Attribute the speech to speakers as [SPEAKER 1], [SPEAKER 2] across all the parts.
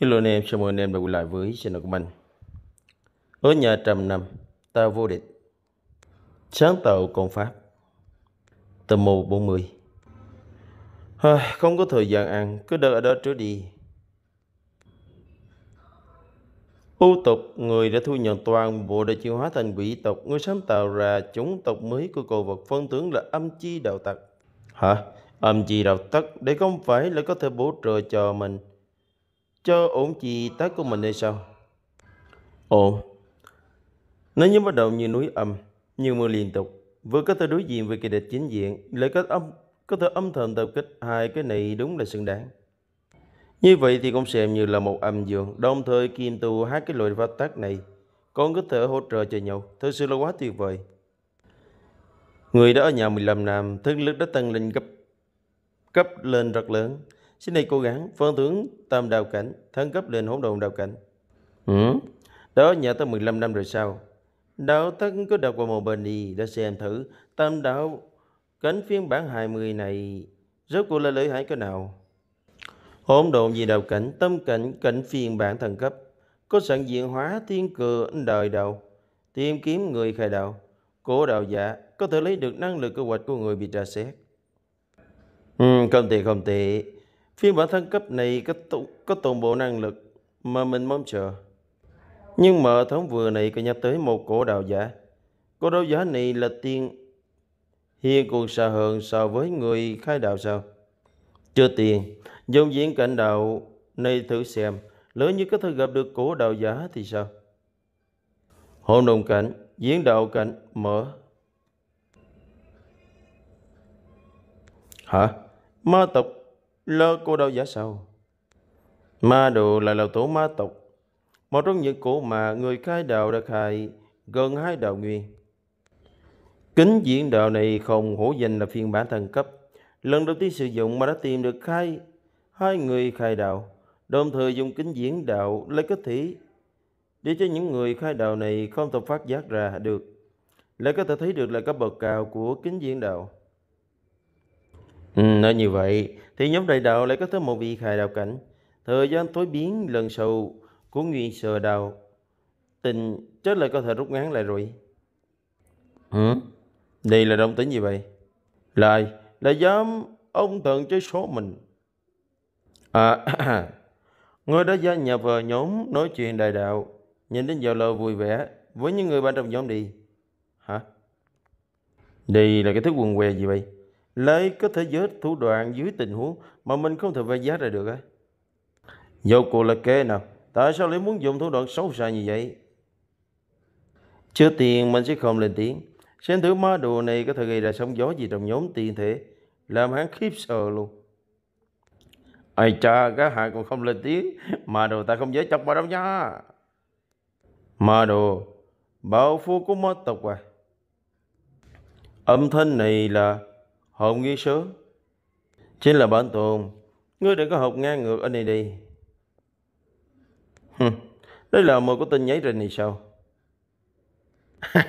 [SPEAKER 1] Hello anh em, chào mừng anh em đã quay lại với channel của mình Ở nhà trăm năm ta vô địch Sáng tạo công pháp Tầm mù 40 à, Không có thời gian ăn, cứ đợi ở đó trước đi U tục người đã thu nhận toàn bộ đã chuyển hóa thành quỷ tộc Người sáng tạo ra chúng tộc mới của cầu vật phân tướng là âm chi đạo tặc Hả? Âm chi đạo tặc, đây không phải là có thể bổ trợ cho mình cho ổn chi tác của mình hay sao? Ổn. Nó như bắt đầu như núi âm, như mưa liên tục. Vừa có thể đối diện với kỳ địch chính diện, lại có âm có thể âm thầm tập kích hai cái này đúng là xứng đáng. Như vậy thì cũng xem như là một âm dương, đồng thời kim tu hai cái loại pháp tác này còn có thể hỗ trợ cho nhau, thật sự là quá tuyệt vời. Người đã ở nhà 15 năm, thức lực đã tăng lên gấp cấp lên rất lớn. Xin thầy cố gắng phân tướng tam đạo cảnh, thăng cấp lên hỗn độn đạo cảnh. Ừ. Đó nhờ tới 15 năm rồi sao? Đạo thân cứ đọc qua một bên đi đã xem thử tam đạo cảnh phiên bản 20 này rốt cuộc là lợi hại cái nào? Hỗn độn gì đạo cảnh, tâm cảnh, cảnh phiên bản thần cấp. Có sẵn diện hóa thiên cửa đời đạo, tìm kiếm người khai đạo. Cổ đạo giả có thể lấy được năng lực cơ hoạch của người bị tra xét. Ừ, không tệ, không tệ. Phiên bản thăng cấp này có, to, có toàn bộ năng lực mà mình mong chờ. Nhưng mở thống vừa này có nhắc tới một cổ đạo giả. Cổ đạo giả này là tiên hiền còn xa hơn so với người khai đạo sao? Chưa tiền, dòng diễn cảnh đạo này thử xem, lỡ như có thể gặp được cổ đạo giả thì sao? Hồn đồng cảnh, diễn đạo cảnh, mở. Hả? Ma tộc lơ cô đâu giả sầu. Ma đồ là lão tổ ma tộc, một trong những cổ mà người khai đạo đã khai gần hai đạo nguyên. Kính diễn đạo này không hổ danh là phiên bản thần cấp. Lần đầu tiên sử dụng mà đã tìm được khai hai người khai đạo, đồng thời dùng kính diễn đạo lấy kết thí để cho những người khai đạo này không tập phát giác ra được. Lại có thể thấy được là cấp bậc cao của kính diễn đạo. Ừ, nói như vậy thì nhóm đại đạo lại có tới một vị khai đạo cảnh thời gian tối biến lần sau của nguyên sờ đạo tình chết lại có thể rút ngắn lại rồi ừ? đây là động tính gì vậy lại là dám ông tận chơi số mình à người đã gia nhập vào nhóm nói chuyện đại đạo nhìn đến giờ lờ vui vẻ với những người bên trong nhóm đi hả đây là cái thứ quần què gì vậy lấy có thể giới thủ đoạn dưới tình huống mà mình không thể vay giá ra được á. Vô cuộc là kê nào, tại sao lại muốn dùng thủ đoạn xấu xa như vậy? Trước tiền mình sẽ không lên tiếng, xem thứ ma đồ này có thể gây ra sóng gió gì trong nhóm tiền thể, làm hắn khiếp sợ luôn. Ai cha, các hạ còn không lên tiếng, ma đồ ta không dễ chọc vào đâu nha. Ma đồ, bảo phu của ma tộc à. Âm thanh này là hồn ghi số chính là bản tồn ngươi đừng có học ngang ngược anh này đi đấy là mơ của tin nhảy rình này sao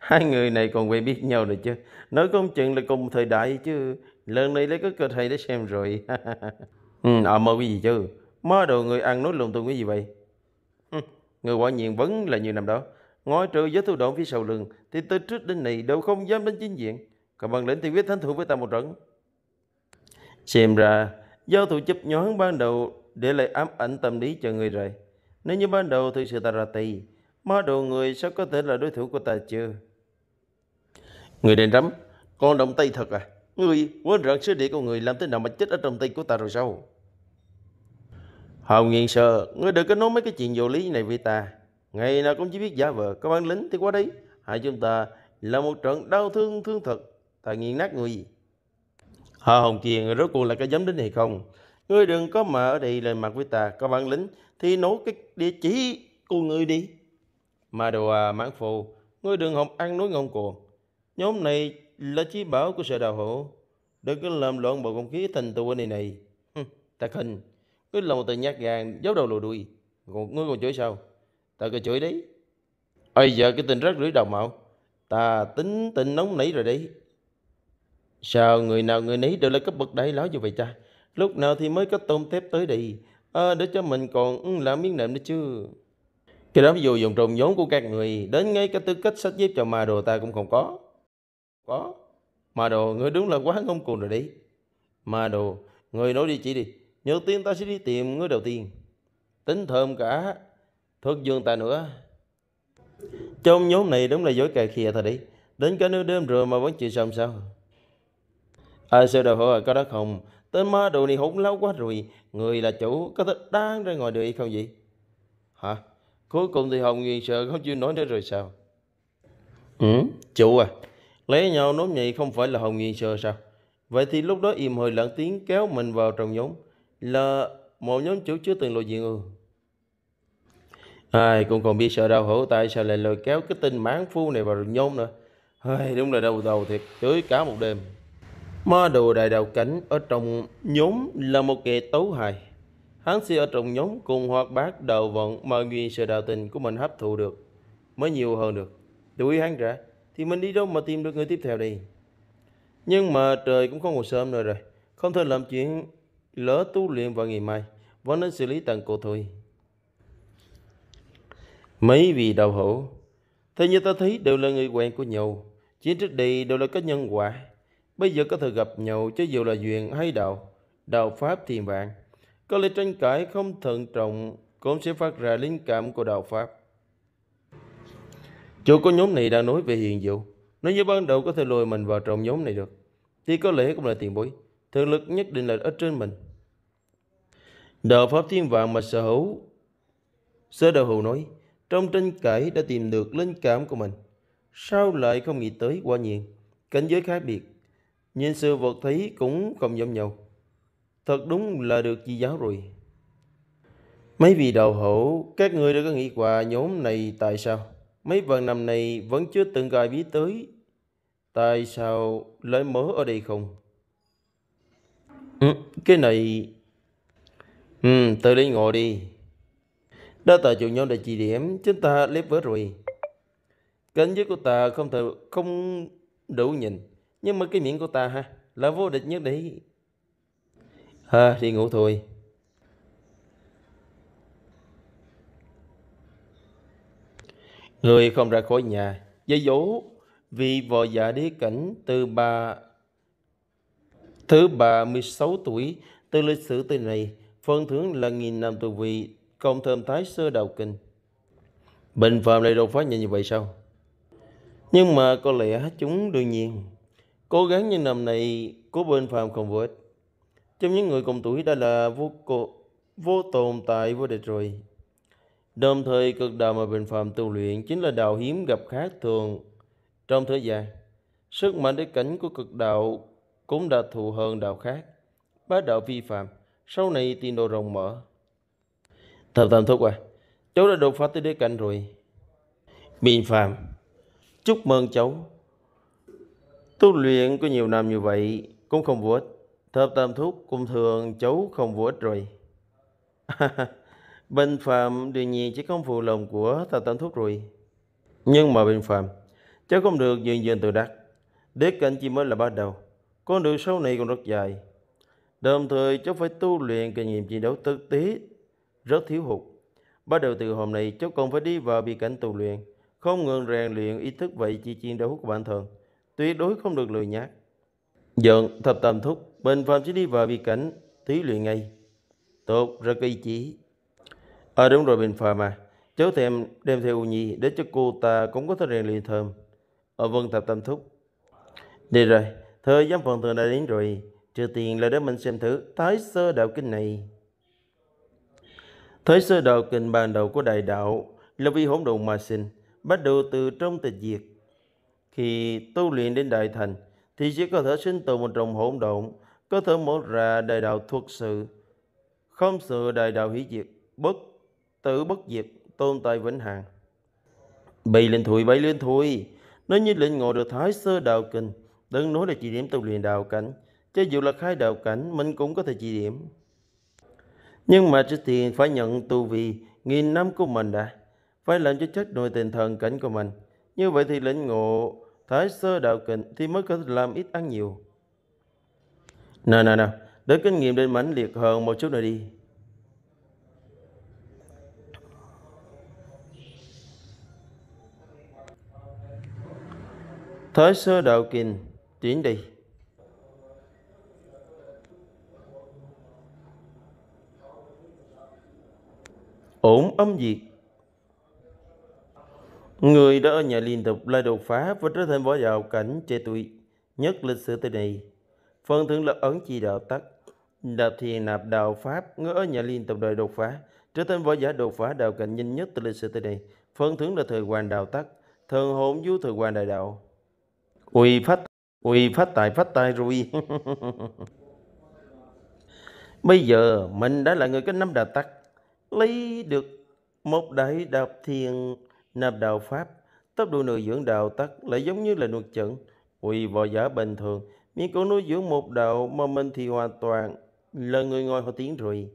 [SPEAKER 1] hai người này còn quen biết nhau rồi chứ nói công chuyện là cùng thời đại chứ lần này lấy cái cơ thầy để xem rồi ừ, à mơ cái gì chứ mơ đồ người ăn nói lùng tùng cái gì vậy người quả nhiên vẫn là như năm đó ngoài trừ giới thủ đoạn phía sau lưng thì từ trước đến nay đều không dám đến chính diện Cảm ơn lĩnh thì quyết thánh thủ với ta một trận. Xem ra, do thủ chấp nhoáng ban đầu để lại ám ảnh tâm lý cho người rồi. Nếu như ban đầu thực sự ta ra tì, ma đồ người sao có thể là đối thủ của ta chưa? Người đèn rắm, con động tay thật à? Người quên rằng sứ địa của người làm thế nào mà chết ở trong tay của ta rồi sao? Hồng nghiện sợ, người đừng có nói mấy cái chuyện vô lý này với ta. Ngày nào cũng chỉ biết giả vờ, có bản lĩnh thì qua đấy. Hại chúng ta là một trận đau thương thương thật thà nghiện nát người gì họ hồng kiền rốt cuộc là có dám đến hay không ngươi đừng có mà ở đây lời mặt với ta có bản lĩnh thì nổ cái địa chỉ của ngươi đi mà đồ à mãn phù ngươi đừng học ăn nói ngông cuồng nhóm này là chí bảo của sự đạo hộ đừng có làm loạn bầu không khí thành tựu này này ta khinh cứ một từ nhát gan giấu đầu lùi đuôi còn ngươi còn chửi sao ta cứ chửi đấy ơi giờ cái tình rất rưỡi đầu mạo ta tính tình nóng nảy rồi đấy Sao người nào người nấy đều là cấp bậc đại lão như vậy cha? Lúc nào thì mới có tôm tép tới đây? À, để cho mình còn ừ, làm miếng nệm nữa chứ. Cái đám dù dùng trồng vốn của các người, đến ngay cái tư cách sách giúp cho mà đồ ta cũng không có. Có. Mà đồ, người đúng là quá ngông cuồng rồi đấy. Mà đồ, người nói đi chỉ đi. Nhớ tiên ta sẽ đi tìm người đầu tiên. Tính thơm cả, thước dương ta nữa. Trong nhóm này đúng là dối cà khìa thật đi. Đến cái nửa đêm rồi mà vẫn chịu xong sao? À, sư đồ hỏi có đó không? Tên ma đồ này hỗn lâu quá rồi. Người là chủ có thích đáng ra ngoài đời không vậy? Hả? Cuối cùng thì Hồng Nguyên sợ không chưa nói nữa rồi sao? Ừ, chủ à. Lấy nhau nốt nhị không phải là Hồng Nguyên sợ sao? Vậy thì lúc đó im hơi lặng tiếng kéo mình vào trong nhóm. Là một nhóm chủ chưa từng lộ diện ư. Ai cũng còn biết sợ đau hổ tại sao lại lôi kéo cái tên máng phu này vào nhóm nữa. Ai, đúng là đau đầu thiệt, chửi cả một đêm. Ma đồ đại đạo cảnh ở trong nhóm là một kẻ tấu hài. Hắn si ở trong nhóm cùng hoạt bát đạo vận mà nguyên sự đạo tình của mình hấp thụ được mới nhiều hơn được. Đuổi hắn ra thì mình đi đâu mà tìm được người tiếp theo đi. Nhưng mà trời cũng không còn sớm nữa rồi. Không thể làm chuyện lỡ tu luyện vào ngày mai. Vẫn nên xử lý tận cổ thôi. Mấy vị đạo hữu, theo như ta thấy đều là người quen của nhau. Chiến trước đây đều là các nhân quả Bây giờ có thể gặp nhau chứ dù là duyên hay đạo, đạo Pháp thì bạn. Có lẽ tranh cãi không thận trọng cũng sẽ phát ra linh cảm của đạo Pháp. Chủ có nhóm này đang nói về hiền diệu. Nếu như ban đầu có thể lùi mình vào trong nhóm này được, thì có lẽ cũng là tiền bối. Thực lực nhất định là ở trên mình. Đạo Pháp Thiên Vàng mà sở hữu. Sơ Đạo Hữu nói, trong tranh cãi đã tìm được linh cảm của mình. Sao lại không nghĩ tới quả nhiên, cảnh giới khác biệt Nhìn sư vật thấy cũng không giống nhau Thật đúng là được chi giáo rồi Mấy vị đầu hữu Các người đã có nghĩ qua nhóm này tại sao Mấy vần năm này vẫn chưa từng gọi biết tới Tại sao lại mở ở đây không ừ, Cái này Ừ, tự đi ngồi đi Đã tờ chủ nhóm đã chỉ điểm Chúng ta lép vớt rồi Cảnh giới của ta không thể không đủ nhìn nhưng mà cái miệng của ta ha là vô địch nhất đấy ha đi ngủ thôi người không ra khỏi nhà dây dỗ vì vợ già đế cảnh từ bà thứ bà 16 tuổi từ lịch sử tới này phân thưởng là nghìn năm tù vị công thơm thái sơ đạo kinh bệnh phạm này đâu phát nhanh như vậy sao nhưng mà có lẽ chúng đương nhiên Cố gắng như năm này của bên phàm không vô ích. Trong những người cùng tuổi đã là vô, cổ, vô tồn tại vô địch rồi. Đồng thời cực đạo mà Bình phàm tu luyện chính là đạo hiếm gặp khác thường trong thế gian. Sức mạnh đế cảnh của cực đạo cũng đã thù hơn đạo khác. Bá đạo vi phạm, sau này tiền đồ rộng mở. Thập tạm thúc à, cháu đã đột phá tới đế cảnh rồi. Bình phàm, chúc mừng cháu. Tu luyện có nhiều năm như vậy cũng không vô ích. Thập tam thuốc cũng thường cháu không vô ích rồi. bình phạm đương nhiên chỉ không phụ lòng của thập tam thuốc rồi. Nhưng mà bình phạm, cháu không được dừng dừng tự đắc. Đế cảnh chỉ mới là bắt đầu. Con đường sau này còn rất dài. Đồng thời cháu phải tu luyện kinh nghiệm chiến đấu thực tế rất thiếu hụt. Bắt đầu từ hôm nay cháu còn phải đi vào bi cảnh tu luyện, không ngừng rèn luyện ý thức vậy chỉ chiến đấu của bản thân tuyệt đối không được lười nhác. Dọn thập tam thúc, bên phàm sẽ đi vào bị cảnh, thí luyện ngay. Tốt, ra kỳ chỉ. À đúng rồi bình phàm à, cháu thèm đem theo Nhi để cho cô ta cũng có thể rèn luyện thơm. Ở ờ, vân thập tam thúc. Đi rồi, thời giám phần thường đã đến rồi. Trừ tiền là để mình xem thử thái sơ đạo kinh này. Thái sơ đạo kinh ban đầu của đại đạo là vì hỗn độn mà sinh, bắt đầu từ trong tịch diệt khi tu luyện đến đại thành thì chỉ có thể sinh từ một trong hỗn độn, có thể mở ra đại đạo thuộc sự, không sự đại đạo hủy diệt, bất tử bất diệt, tồn tại vĩnh hằng. Bị lên thui bảy lên thui, nếu như lĩnh ngộ được thái sơ đạo kinh, đừng nói là chỉ điểm tu luyện đạo cảnh, cho dù là khai đạo cảnh mình cũng có thể chỉ điểm. Nhưng mà trước tiên phải nhận tu vi nghìn năm của mình đã, phải làm cho chắc nội tình thần cảnh của mình. Như vậy thì lĩnh ngộ thái sơ đạo kịnh thì mới có thể làm ít ăn nhiều. Nào nào nào, để kinh nghiệm đến mãnh liệt hơn một chút nữa đi. Thái sơ đạo kình tiến đi. Ổn âm diệt Người đã ở nhà liên tục lai đột phá và trở thành võ đạo cảnh trẻ tuổi nhất lịch sử tới đây. Phần thưởng là ấn chi đạo tắc, đạp thiền nạp đạo pháp, người ở nhà liên tục đợi đột phá, trở thành võ giả đột phá đạo cảnh nhanh nhất từ lịch sử tới đây. Phần thưởng là thời hoàng đạo tắc, thường hồn du thời hoàng đại đạo. Ui phát, ui phát tài phát tài rồi. Bây giờ mình đã là người có năm đạo tắc, lấy được một đại đạp thiền nạp đạo Pháp, tốc độ nuôi dưỡng đạo tắc lại giống như là nuôi chẩn. Quỳ võ giả bình thường, miễn cố nuôi dưỡng một đạo mà mình thì hoàn toàn là người ngồi họ tiếng rồi.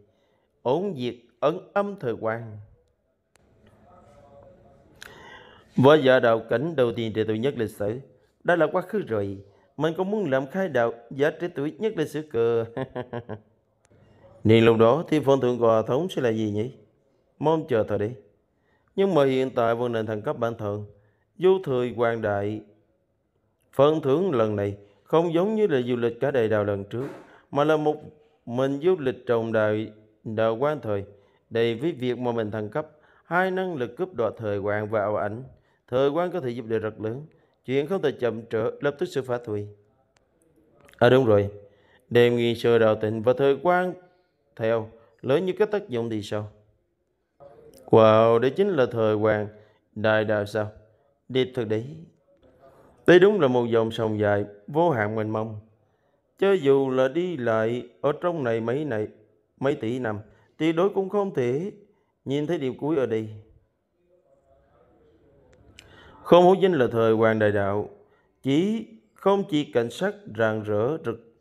[SPEAKER 1] Ổn diệt ấn âm thời quan. Võ giả đạo cảnh đầu tiên trẻ tuổi nhất lịch sử, đã là quá khứ rồi. Mình cũng muốn làm khai đạo giả trẻ tuổi nhất lịch sử cờ. Niên lúc đó thì phong thượng hòa thống sẽ là gì nhỉ? Mong chờ thôi đi nhưng mà hiện tại vẫn nền thăng cấp bản thân. Du thời hoàng đại. Phần thưởng lần này không giống như là du lịch cả đời đào lần trước, mà là một mình du lịch trồng đời đào quan thời. Đây với việc mà mình thăng cấp, hai năng lực cướp đoạt thời quan và ảo ảnh. Thời quan có thể giúp đỡ rất lớn, chuyện không thể chậm trở lập tức sự phá thủy. À đúng rồi, đề nghị sơ đào tịnh và thời quan theo lớn như cái tác dụng thì sao? Wow, đây chính là thời hoàng đại đạo sao? Đẹp thật đấy. Đây đúng là một dòng sông dài, vô hạn mênh mông. Cho dù là đi lại ở trong này mấy này, mấy tỷ năm, thì đối cũng không thể nhìn thấy điểm cuối ở đây. Không hữu danh là thời hoàng đại đạo, chỉ không chỉ cảnh sắc rạng rỡ rực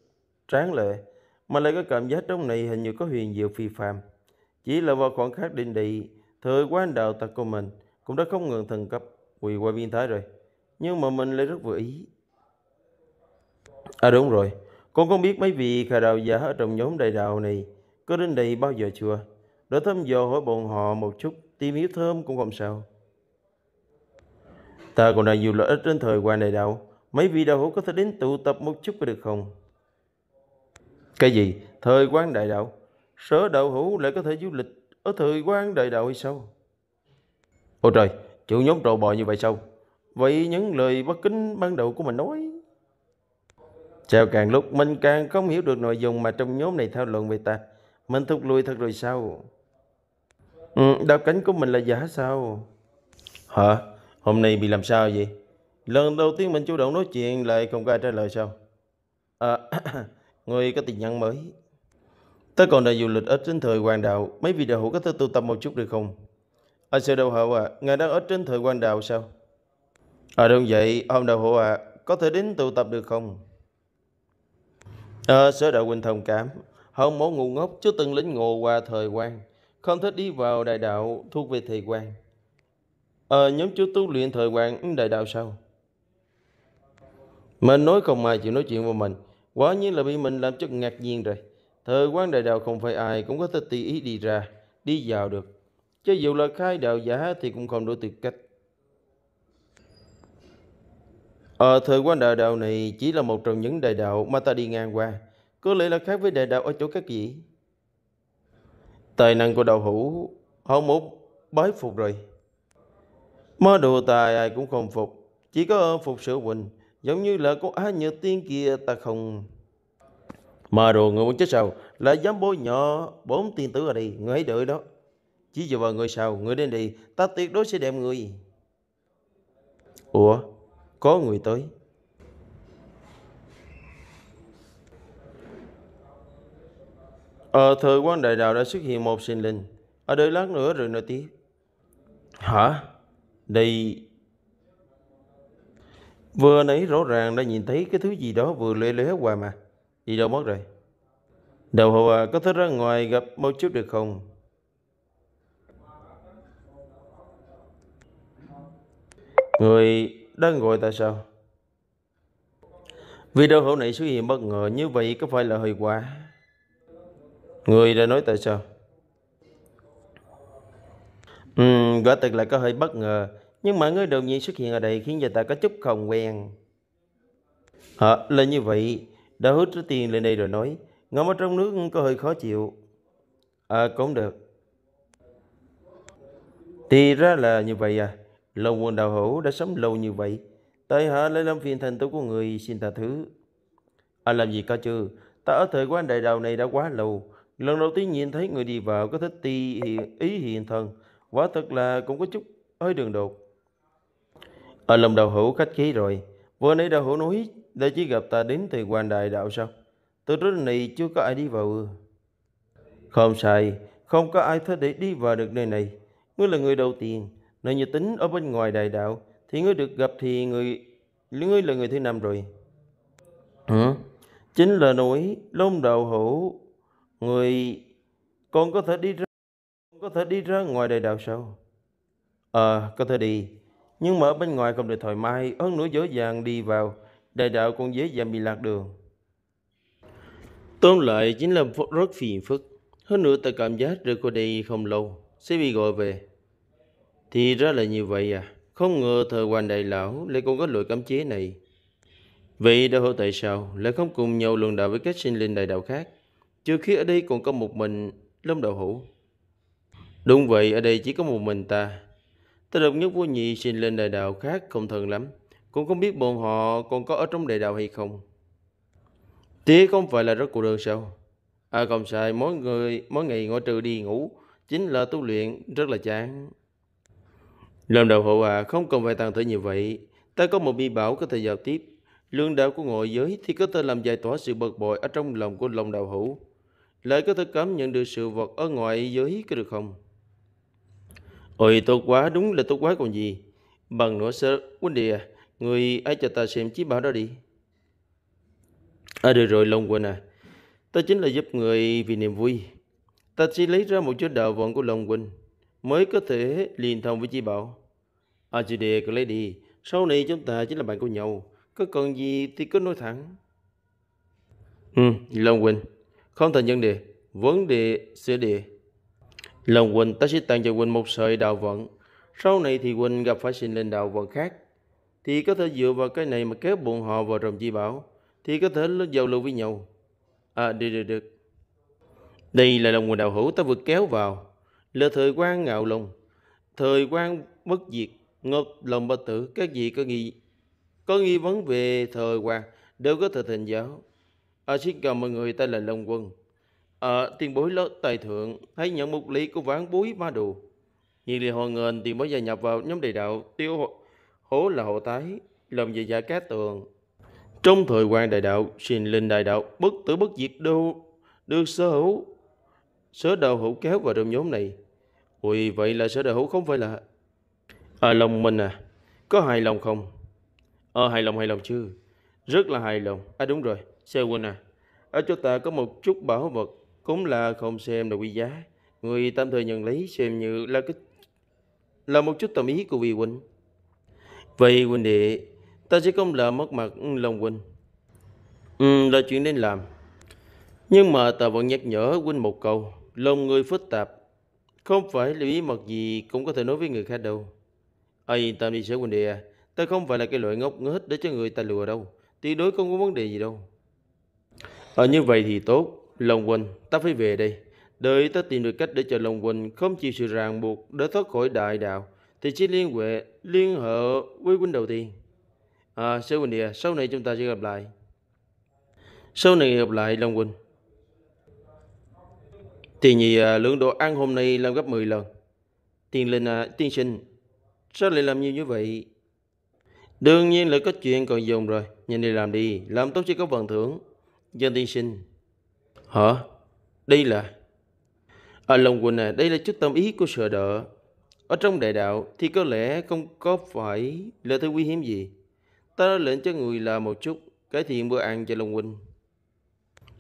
[SPEAKER 1] tráng lệ, mà lại có cảm giác trong này hình như có huyền diệu phi phàm. Chỉ là vào khoảng khắc định đầy, Thời quán đạo tặc của mình cũng đã không ngừng thần cấp quỳ qua biên thái rồi. Nhưng mà mình lại rất vừa ý. À đúng rồi, con không biết mấy vị khà đạo giả ở trong nhóm đại đạo này có đến đây bao giờ chưa? Đã thăm dò hỏi bọn họ một chút, tìm hiểu thơm cũng không sao. Ta còn đang nhiều lợi ích trên thời quan đại đạo. Mấy vị đạo hữu có thể đến tụ tập một chút có được không? Cái gì? Thời quan đại đạo? Sở đạo hữu lại có thể du lịch ở thời quan đại đạo hay sao? Ôi trời, chịu nhóm trầu bò như vậy sao? Vậy những lời bất kính ban đầu của mình nói Chào càng lúc mình càng không hiểu được nội dung mà trong nhóm này thảo luận về ta Mình thúc lui thật rồi sao? Ừ, đáp cánh của mình là giả sao? Hả? Hôm nay bị làm sao vậy? Lần đầu tiên mình chủ động nói chuyện lại không có ai trả lời sao? À, người có tin nhắn mới Tớ còn đại du lịch ở trên thời hoàng đạo, mấy vị đạo hữu có thể tu tập một chút được không? À sư đạo hữu à, ngài đang ở trên thời hoàng đạo sao? À đúng vậy, ông đạo hữu à, có thể đến tu tập được không? À, sở đạo huynh thông cảm, hồng mẫu ngu ngốc chưa từng lĩnh ngộ qua thời quan, không thích đi vào đại đạo thuộc về thời quan. À, nhóm chưa tu luyện thời quan ừ, đại đạo sao? Mình nói không ai chịu nói chuyện với mình, quả nhiên là bị mình làm cho ngạc nhiên rồi. Thời quan đại đạo không phải ai cũng có thể tùy ý đi ra, đi vào được. Cho dù là khai đạo giả thì cũng không đủ tư cách. Ở ờ, thời quan đại đạo này chỉ là một trong những đại đạo mà ta đi ngang qua. Có lẽ là khác với đại đạo ở chỗ các vị. Tài năng của đạo hữu, hậu một bái phục rồi. Mơ đồ tài ai cũng không phục. Chỉ có phục sự huynh, giống như là cô Á Nhật Tiên kia ta không... Mà đồ người muốn chết sao? là dám bôi nhỏ bốn tiền tử ở đây, người hãy đợi đó. Chỉ dựa vào người sao, người đến đây, ta tuyệt đối sẽ đem người. Ủa, có người tới. Ở ờ, thời quan đại đạo đã xuất hiện một sinh linh. Ở đây lát nữa rồi nói tiếp. Hả? Đây... Vừa nãy rõ ràng đã nhìn thấy cái thứ gì đó vừa lê lé hoài mà. Gì đâu mất rồi Đầu hậu à, có thích ra ngoài gặp một chút được không? Người đang gọi tại sao? Vì đầu hậu này xuất hiện bất ngờ như vậy có phải là hơi quá? Người đã nói tại sao? Ừ, quả thực là có hơi bất ngờ Nhưng mà người đột nhiên xuất hiện ở đây khiến cho ta có chút không quen Hả, à, là như vậy đã hút số tiền lên đây rồi nói, ngậm ở trong nước có hơi khó chịu. À, cũng được. Thì ra là như vậy à. Lòng quần đạo hữu đã sống lâu như vậy. Tại hạ lấy làm phiền thành tố của người xin tha thứ. À làm gì có chứ. Ta ở thời quan đại đạo này đã quá lâu. Lần đầu tiên nhìn thấy người đi vào có thích ti hiện, ý hiện thần. Quả thật là cũng có chút hơi đường đột. Ở à, lòng đạo hữu khách khí rồi. Vừa nãy đạo hữu nói đã chỉ gặp ta đến từ quan đại đạo sao? Từ trước này chưa có ai đi vào ư? Không sai, không có ai thế để đi vào được nơi này. Ngươi là người đầu tiên, nơi như tính ở bên ngoài đại đạo, thì ngươi được gặp thì người ngươi là người thứ năm rồi. Hả? Chính là núi lông đầu hữu, người con có thể đi ra con có thể đi ra ngoài đại đạo sao? Ờ, à, có thể đi, nhưng mà ở bên ngoài không được thoải mái, hơn nữa dễ dàng đi vào đại đạo con dễ dàng bị lạc đường. Tôn lại chính là rất phiền phức. Hơn nữa ta cảm giác rời khỏi đây không lâu sẽ bị gọi về. Thì ra là như vậy à. Không ngờ thời hoàng đại lão lại còn có loại cấm chế này. Vậy đã hỏi tại sao lại không cùng nhau luận đạo với các sinh linh đại đạo khác? Chưa khi ở đây còn có một mình Lâm Đạo Hữu. Đúng vậy, ở đây chỉ có một mình ta. Ta độc nhất vô nhị sinh linh đại đạo khác không thân lắm. Con không biết bọn họ còn có ở trong địa đạo hay không. Tía không phải là rất cuộc đời sao? À không sai, mỗi người mỗi ngày ngồi trừ đi ngủ chính là tu luyện rất là chán. Làm đạo hộ à, không cần phải tàn thể như vậy. Ta có một bi bảo có thể giao tiếp. Lương đạo của ngồi giới thì có thể làm giải tỏa sự bực bội ở trong lòng của lòng đạo hữu. Lại có thể cảm nhận được sự vật ở ngoài giới có được không? Ôi tốt quá, đúng là tốt quá còn gì. Bằng nữa sơ, huynh địa, Người ấy cho ta xem chiếc bảo đó đi. À được rồi, lòng quỳnh à. Ta chính là giúp người vì niềm vui. Ta chỉ lấy ra một chút đạo vận của lòng quỳnh mới có thể liên thông với chi bảo. À chị đề cứ lấy đi, sau này chúng ta chính là bạn của nhau, có cần gì thì cứ nói thẳng. Ừ, Long Quỳnh, không thành vấn đề, vấn đề sửa đề. Long Quỳnh ta sẽ tặng cho Quỳnh một sợi đạo vận, sau này thì Quỳnh gặp phải sinh lên đạo vận khác thì có thể dựa vào cái này mà kéo bọn họ vào rồng di bảo thì có thể giao lưu với nhau à được được được đây là lòng nguồn đạo hữu ta vừa kéo vào là thời quan ngạo lòng thời quan bất diệt ngột lòng bất tử các vị có nghi có nghi vấn về thời quan đều có thể thành giáo à, xin chào mọi người ta là long quân à, tiền bối lớp tài thượng hãy nhận một lý của ván bối ma đồ nhiệt liệt hoan nghênh tiền bối gia nhập vào nhóm đầy đạo tiêu hố là hậu tái, lòng về giả cá tường. Trong thời quan đại đạo, sinh linh đại đạo bất tử bất diệt đô, đưa sở hữu. Sở đầu hữu kéo vào trong nhóm này. vì vậy là sở đầu hữu không phải là... À, lòng mình à, có hài lòng không? Ờ, à, hài lòng hài lòng chưa Rất là hài lòng. À đúng rồi, xe quên à. Ở chỗ ta có một chút bảo vật, cũng là không xem là quý giá. Người tạm thời nhận lấy xem như là cái là một chút tâm ý của vị huynh. Vậy huynh đệ, ta sẽ không làm mất mặt lòng huynh. Ừ, là chuyện nên làm. Nhưng mà ta vẫn nhắc nhở huynh một câu, lòng người phức tạp, không phải là bí mật gì cũng có thể nói với người khác đâu. Ây, tạm đi sẽ huynh đệ à, ta không phải là cái loại ngốc nghếch để cho người ta lừa đâu, tuyệt đối không có vấn đề gì đâu. Ở ờ, như vậy thì tốt, lòng huynh, ta phải về đây. Đợi ta tìm được cách để cho lòng huynh không chịu sự ràng buộc để thoát khỏi đại đạo thì chỉ liên hệ liên hệ với quân đầu tiên à, sư huynh địa sau này chúng ta sẽ gặp lại sau này gặp lại long huynh tiền nhì à, lượng đồ ăn hôm nay làm gấp 10 lần tiền linh à, tiên sinh sao lại làm nhiều như vậy đương nhiên là có chuyện còn dùng rồi nhìn đi làm đi làm tốt chứ có phần thưởng dân tiên sinh hả đây là à, lòng quỳnh à đây là chút tâm ý của sợ đỡ ở trong đại đạo thì có lẽ không có phải là thứ quý hiếm gì. Ta đã lệnh cho người là một chút, cải thiện bữa ăn cho Long Huynh.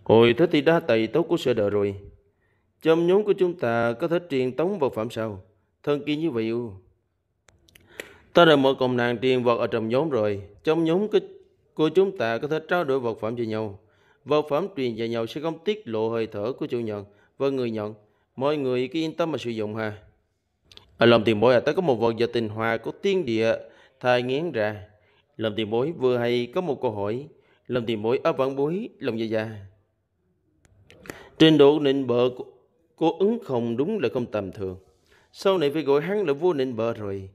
[SPEAKER 1] hồi thế thì đã tày tốt của sở đợi rồi. trong nhóm của chúng ta có thể truyền tống vật phẩm sao? Thân kia như vậy yêu. Ta đã mở cộng nàng truyền vật ở trong nhóm rồi. Trong nhóm của, của chúng ta có thể trao đổi vật phẩm cho nhau. Vật phẩm truyền cho nhau sẽ không tiết lộ hơi thở của chủ nhận và người nhận. Mọi người cứ yên tâm mà sử dụng ha. Ở lòng tiền bối à, tới có một vật do tình hòa của tiên địa thai nghiến ra. Lòng tiền bối vừa hay có một câu hỏi. Lòng tiền bối ở vạn bối, lòng dạ dạ. Trình độ nịnh bợ của, ứng không đúng là không tầm thường. Sau này phải gọi hắn là vua nịnh bợ rồi.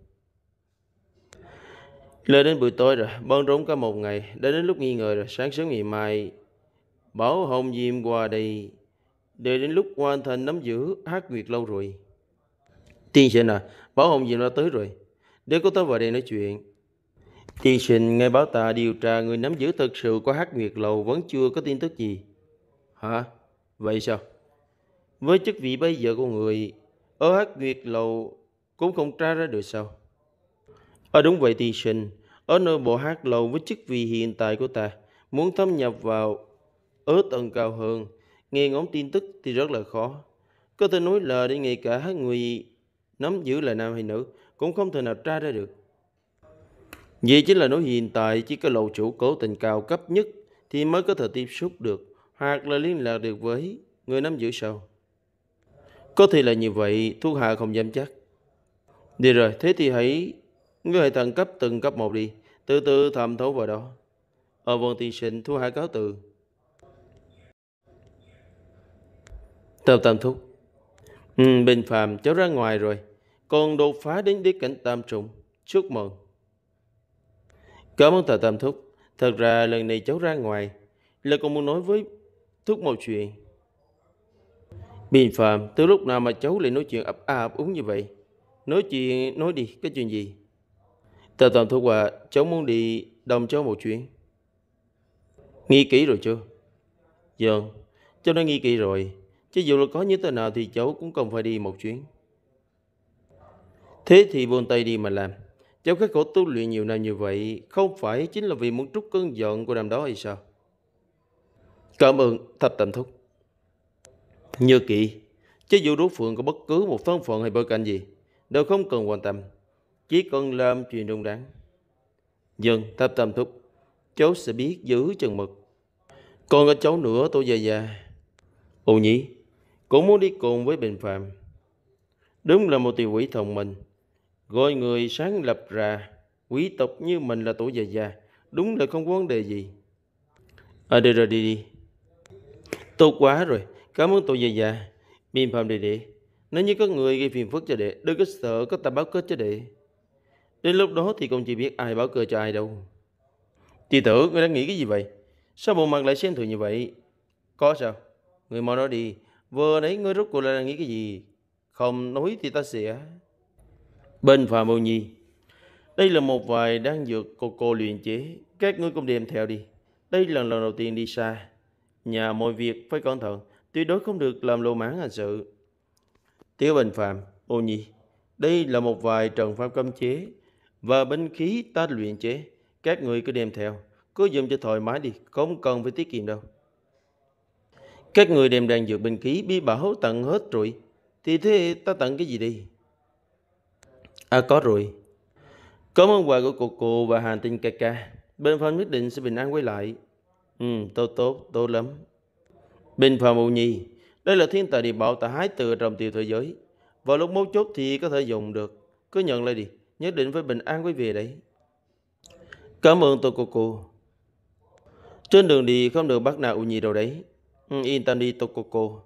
[SPEAKER 1] Lời đến buổi tối rồi, bận rộn cả một ngày, đã đến lúc nghi ngờ rồi, sáng sớm ngày mai, bảo hồng diêm qua đây, để đến lúc hoàn thành nắm giữ hát nguyệt lâu rồi. Tiên sinh à, báo hồng gì đã tới rồi. Để có tới vào đây nói chuyện. Tiên sinh nghe báo ta điều tra người nắm giữ thật sự của Hát Nguyệt Lầu vẫn chưa có tin tức gì. Hả? Vậy sao? Với chức vị bây giờ của người ở Hát Nguyệt Lầu cũng không tra ra được sao? Ở à, đúng vậy tiên sinh, ở nơi bộ Hát Lầu với chức vị hiện tại của ta, muốn thâm nhập vào ở tầng cao hơn, nghe ngóng tin tức thì rất là khó. Có thể nói là để ngay cả người nắm giữ là nam hay nữ cũng không thể nào tra ra được. Vì chính là nói hiện tại chỉ có lộ chủ cố tình cao cấp nhất thì mới có thể tiếp xúc được hoặc là liên lạc được với người nắm giữ sau. Có thể là như vậy, thuộc hạ không dám chắc. Đi rồi, thế thì hãy, người hãy thẳng cấp từng cấp một đi, từ từ thẩm thấu vào đó. Ở vườn tiên sinh, thuộc hạ cáo từ. Tập tam thúc. Ừ, bình Phạm cháu ra ngoài rồi. còn đột phá đến đế cảnh tam trùng. Chúc mừng. Cảm ơn tà tam thúc. Thật ra lần này cháu ra ngoài là con muốn nói với thúc một chuyện. Bình Phạm từ lúc nào mà cháu lại nói chuyện ấp a ấp úng như vậy? Nói chuyện, nói đi, cái chuyện gì? Tà tam thúc à, cháu muốn đi đồng cháu một chuyện. Nghĩ kỹ rồi chưa? Dần, vâng, cháu đã nghĩ kỹ rồi. Chứ dù là có như thế nào thì cháu cũng cần phải đi một chuyến. Thế thì buông tay đi mà làm. Cháu khắc khổ tu luyện nhiều năm như vậy, không phải chính là vì muốn trút cơn giận của đám đó hay sao? Cảm ơn thập tạm thúc. Như kỳ, chứ dù đối phương có bất cứ một thân phận hay bối cảnh gì, đều không cần quan tâm. Chỉ cần làm chuyện đúng đắn. Dừng, thập tam thúc, cháu sẽ biết giữ chừng mực. Còn có cháu nữa tôi già già. Ô nhí, cũng muốn đi cùng với bình phàm, Đúng là một tiểu quỷ thông minh, gọi người sáng lập ra, quý tộc như mình là tổ già già, đúng là không có vấn đề gì. À đi rồi đi đi. Tốt quá rồi, cảm ơn tổ già già, bình phàm đệ đệ. Nếu như có người gây phiền phức cho đệ, đừng có sợ có ta báo kết cho đệ. Đến lúc đó thì cũng chỉ biết ai báo cơ cho ai đâu. Chị tử, người đang nghĩ cái gì vậy? Sao bộ mặt lại xem thường như vậy? Có sao? Người mau nói đi, Vừa nãy ngươi rốt cuộc là nghĩ cái gì? Không nói thì ta sẽ... Bên phà mâu nhi Đây là một vài đan dược cô cô luyện chế Các ngươi cũng đem theo đi Đây là lần đầu tiên đi xa Nhà mọi việc phải cẩn thận Tuyệt đối không được làm lộ mãn hành sự Tiểu Bình Phạm Ô Nhi Đây là một vài trận pháp cấm chế Và binh khí ta luyện chế Các người cứ đem theo Cứ dùng cho thoải mái đi Không cần phải tiết kiệm đâu các người đem đàn dược bình ký bí bảo tận hết rồi. Thì thế ta tận cái gì đi? À có rồi. Cảm ơn quà của cô cô và Hàn Tinh ca ca. Bên Phong nhất định sẽ bình an quay lại. Ừ, tốt tốt, tốt lắm. Bình Phong Mụ Nhi, đây là thiên tài địa bảo ta hái từ trong tiểu thế giới. Vào lúc mấu chốt thì có thể dùng được. Cứ nhận lại đi, nhất định phải bình an quý vị đấy. Cảm ơn tôi cô cô. Trên đường đi không được bắt nào Nhi đâu đấy. Ừ, yên đi Tokoko.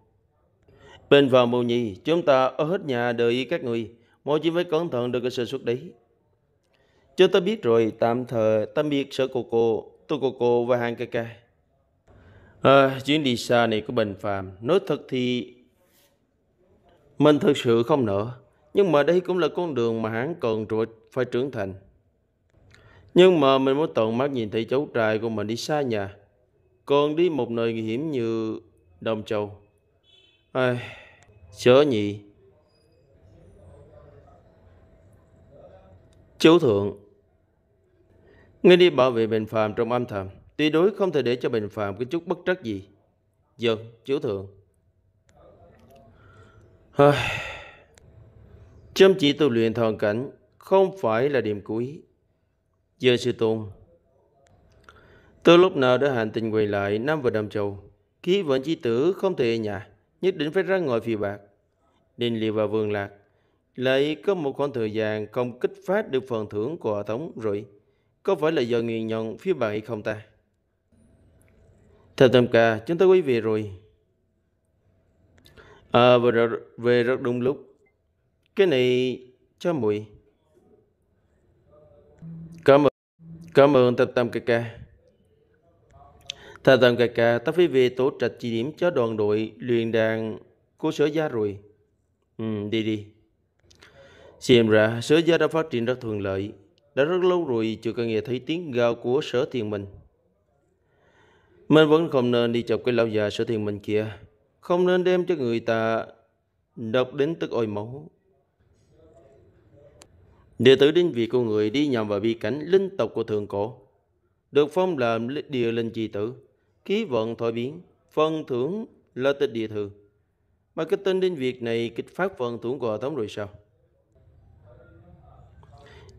[SPEAKER 1] Bên vào mù nhi, chúng ta ở hết nhà đợi các người. Mọi chuyện phải cẩn thận được cái sự xuất đấy. Cho ta biết rồi, tạm thời tạm biệt sở cô cô, tôi cô cô và hàng cây cây. À, chuyến đi xa này của Bình phàm. nói thật thì mình thực sự không nỡ. Nhưng mà đây cũng là con đường mà hắn cần rồi phải trưởng thành. Nhưng mà mình muốn tận mắt nhìn thấy cháu trai của mình đi xa nhà con đi một nơi nguy hiểm như Đông Châu. Ai, chớ nhị, Chú thượng. Ngươi đi bảo vệ bệnh phàm trong âm thầm. tuyệt đối không thể để cho bệnh phàm có chút bất trắc gì. Dân, vâng, chú thượng. Ai... Chăm chỉ tu luyện thần cảnh không phải là điểm cuối. Giờ sư tôn, từ lúc nào đã hành tình quay lại Nam và Nam Châu, khí vận chi tử không thể nhà, nhất định phải ra ngoài phi bạc. đình Liệt và vườn Lạc lại có một khoảng thời gian không kích phát được phần thưởng của hệ thống rồi. Có phải là do nguyên nhân phía bạn hay không ta? Thầm tâm ca, chúng ta quý vị rồi. À, về, rất, về rất đúng lúc. Cái này cho mùi. Cảm ơn. Cảm ơn thập tâm ca ca. Thà tầm cà cà ta phải về tổ trạch chỉ điểm cho đoàn đội luyện đàn của sở gia rồi. Ừ, đi đi. Xem ra sở gia đã phát triển rất thuận lợi. Đã rất lâu rồi chưa có nghe thấy tiếng gào của sở thiền mình. Mình vẫn không nên đi chọc cái lão già sở thiền mình kia. Không nên đem cho người ta độc đến tức ôi máu. Đệ tử đến vị của người đi nhằm vào bi cảnh linh tộc của thượng cổ. Được phong làm địa linh chi tử ký vận thổi biến, phần thưởng là tịch địa thường. Marketing đến việc này kích phát phần thưởng của hệ thống rồi sao?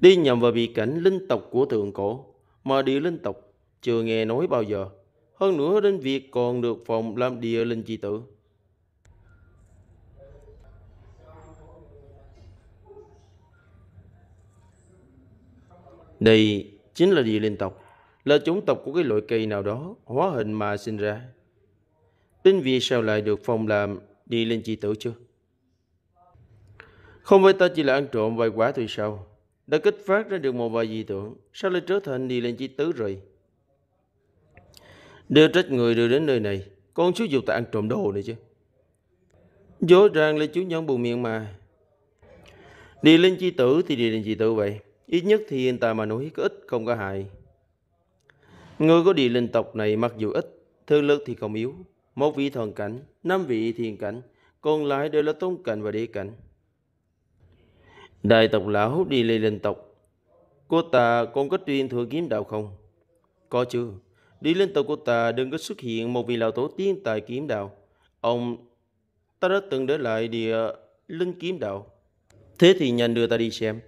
[SPEAKER 1] Đi nhầm vào bị cảnh linh tộc của thượng cổ, mà địa linh tộc chưa nghe nói bao giờ. Hơn nữa đến việc còn được phòng làm địa linh chi tử. Đây chính là địa linh tộc là chủng tộc của cái loại cây nào đó hóa hình mà sinh ra. Đến vì sao lại được phong làm đi lên chi tử chưa? Không phải ta chỉ là ăn trộm vài quả thôi sao? Đã kích phát ra được một vài dị tưởng, sao lại trở thành đi lên chi tứ rồi? Đưa trách người đưa đến nơi này, con xúi dụng ta ăn trộm đồ này chứ. Dối ràng là chú nhân buồn miệng mà. Đi lên chi tử thì đi lên chi tử vậy. Ít nhất thì anh ta mà nói có ích không có hại. Người có địa linh tộc này mặc dù ít, thương lực thì không yếu. Một vị thần cảnh, năm vị thiền cảnh, còn lại đều là tôn cảnh và đế cảnh. Đại tộc lão đi lê linh tộc. Cô ta còn có truyền thừa kiếm đạo không? Có chứ. Đi lên tộc cô ta đừng có xuất hiện một vị lão tổ tiên tài kiếm đạo. Ông ta đã từng để lại địa linh kiếm đạo. Thế thì nhanh đưa ta đi xem.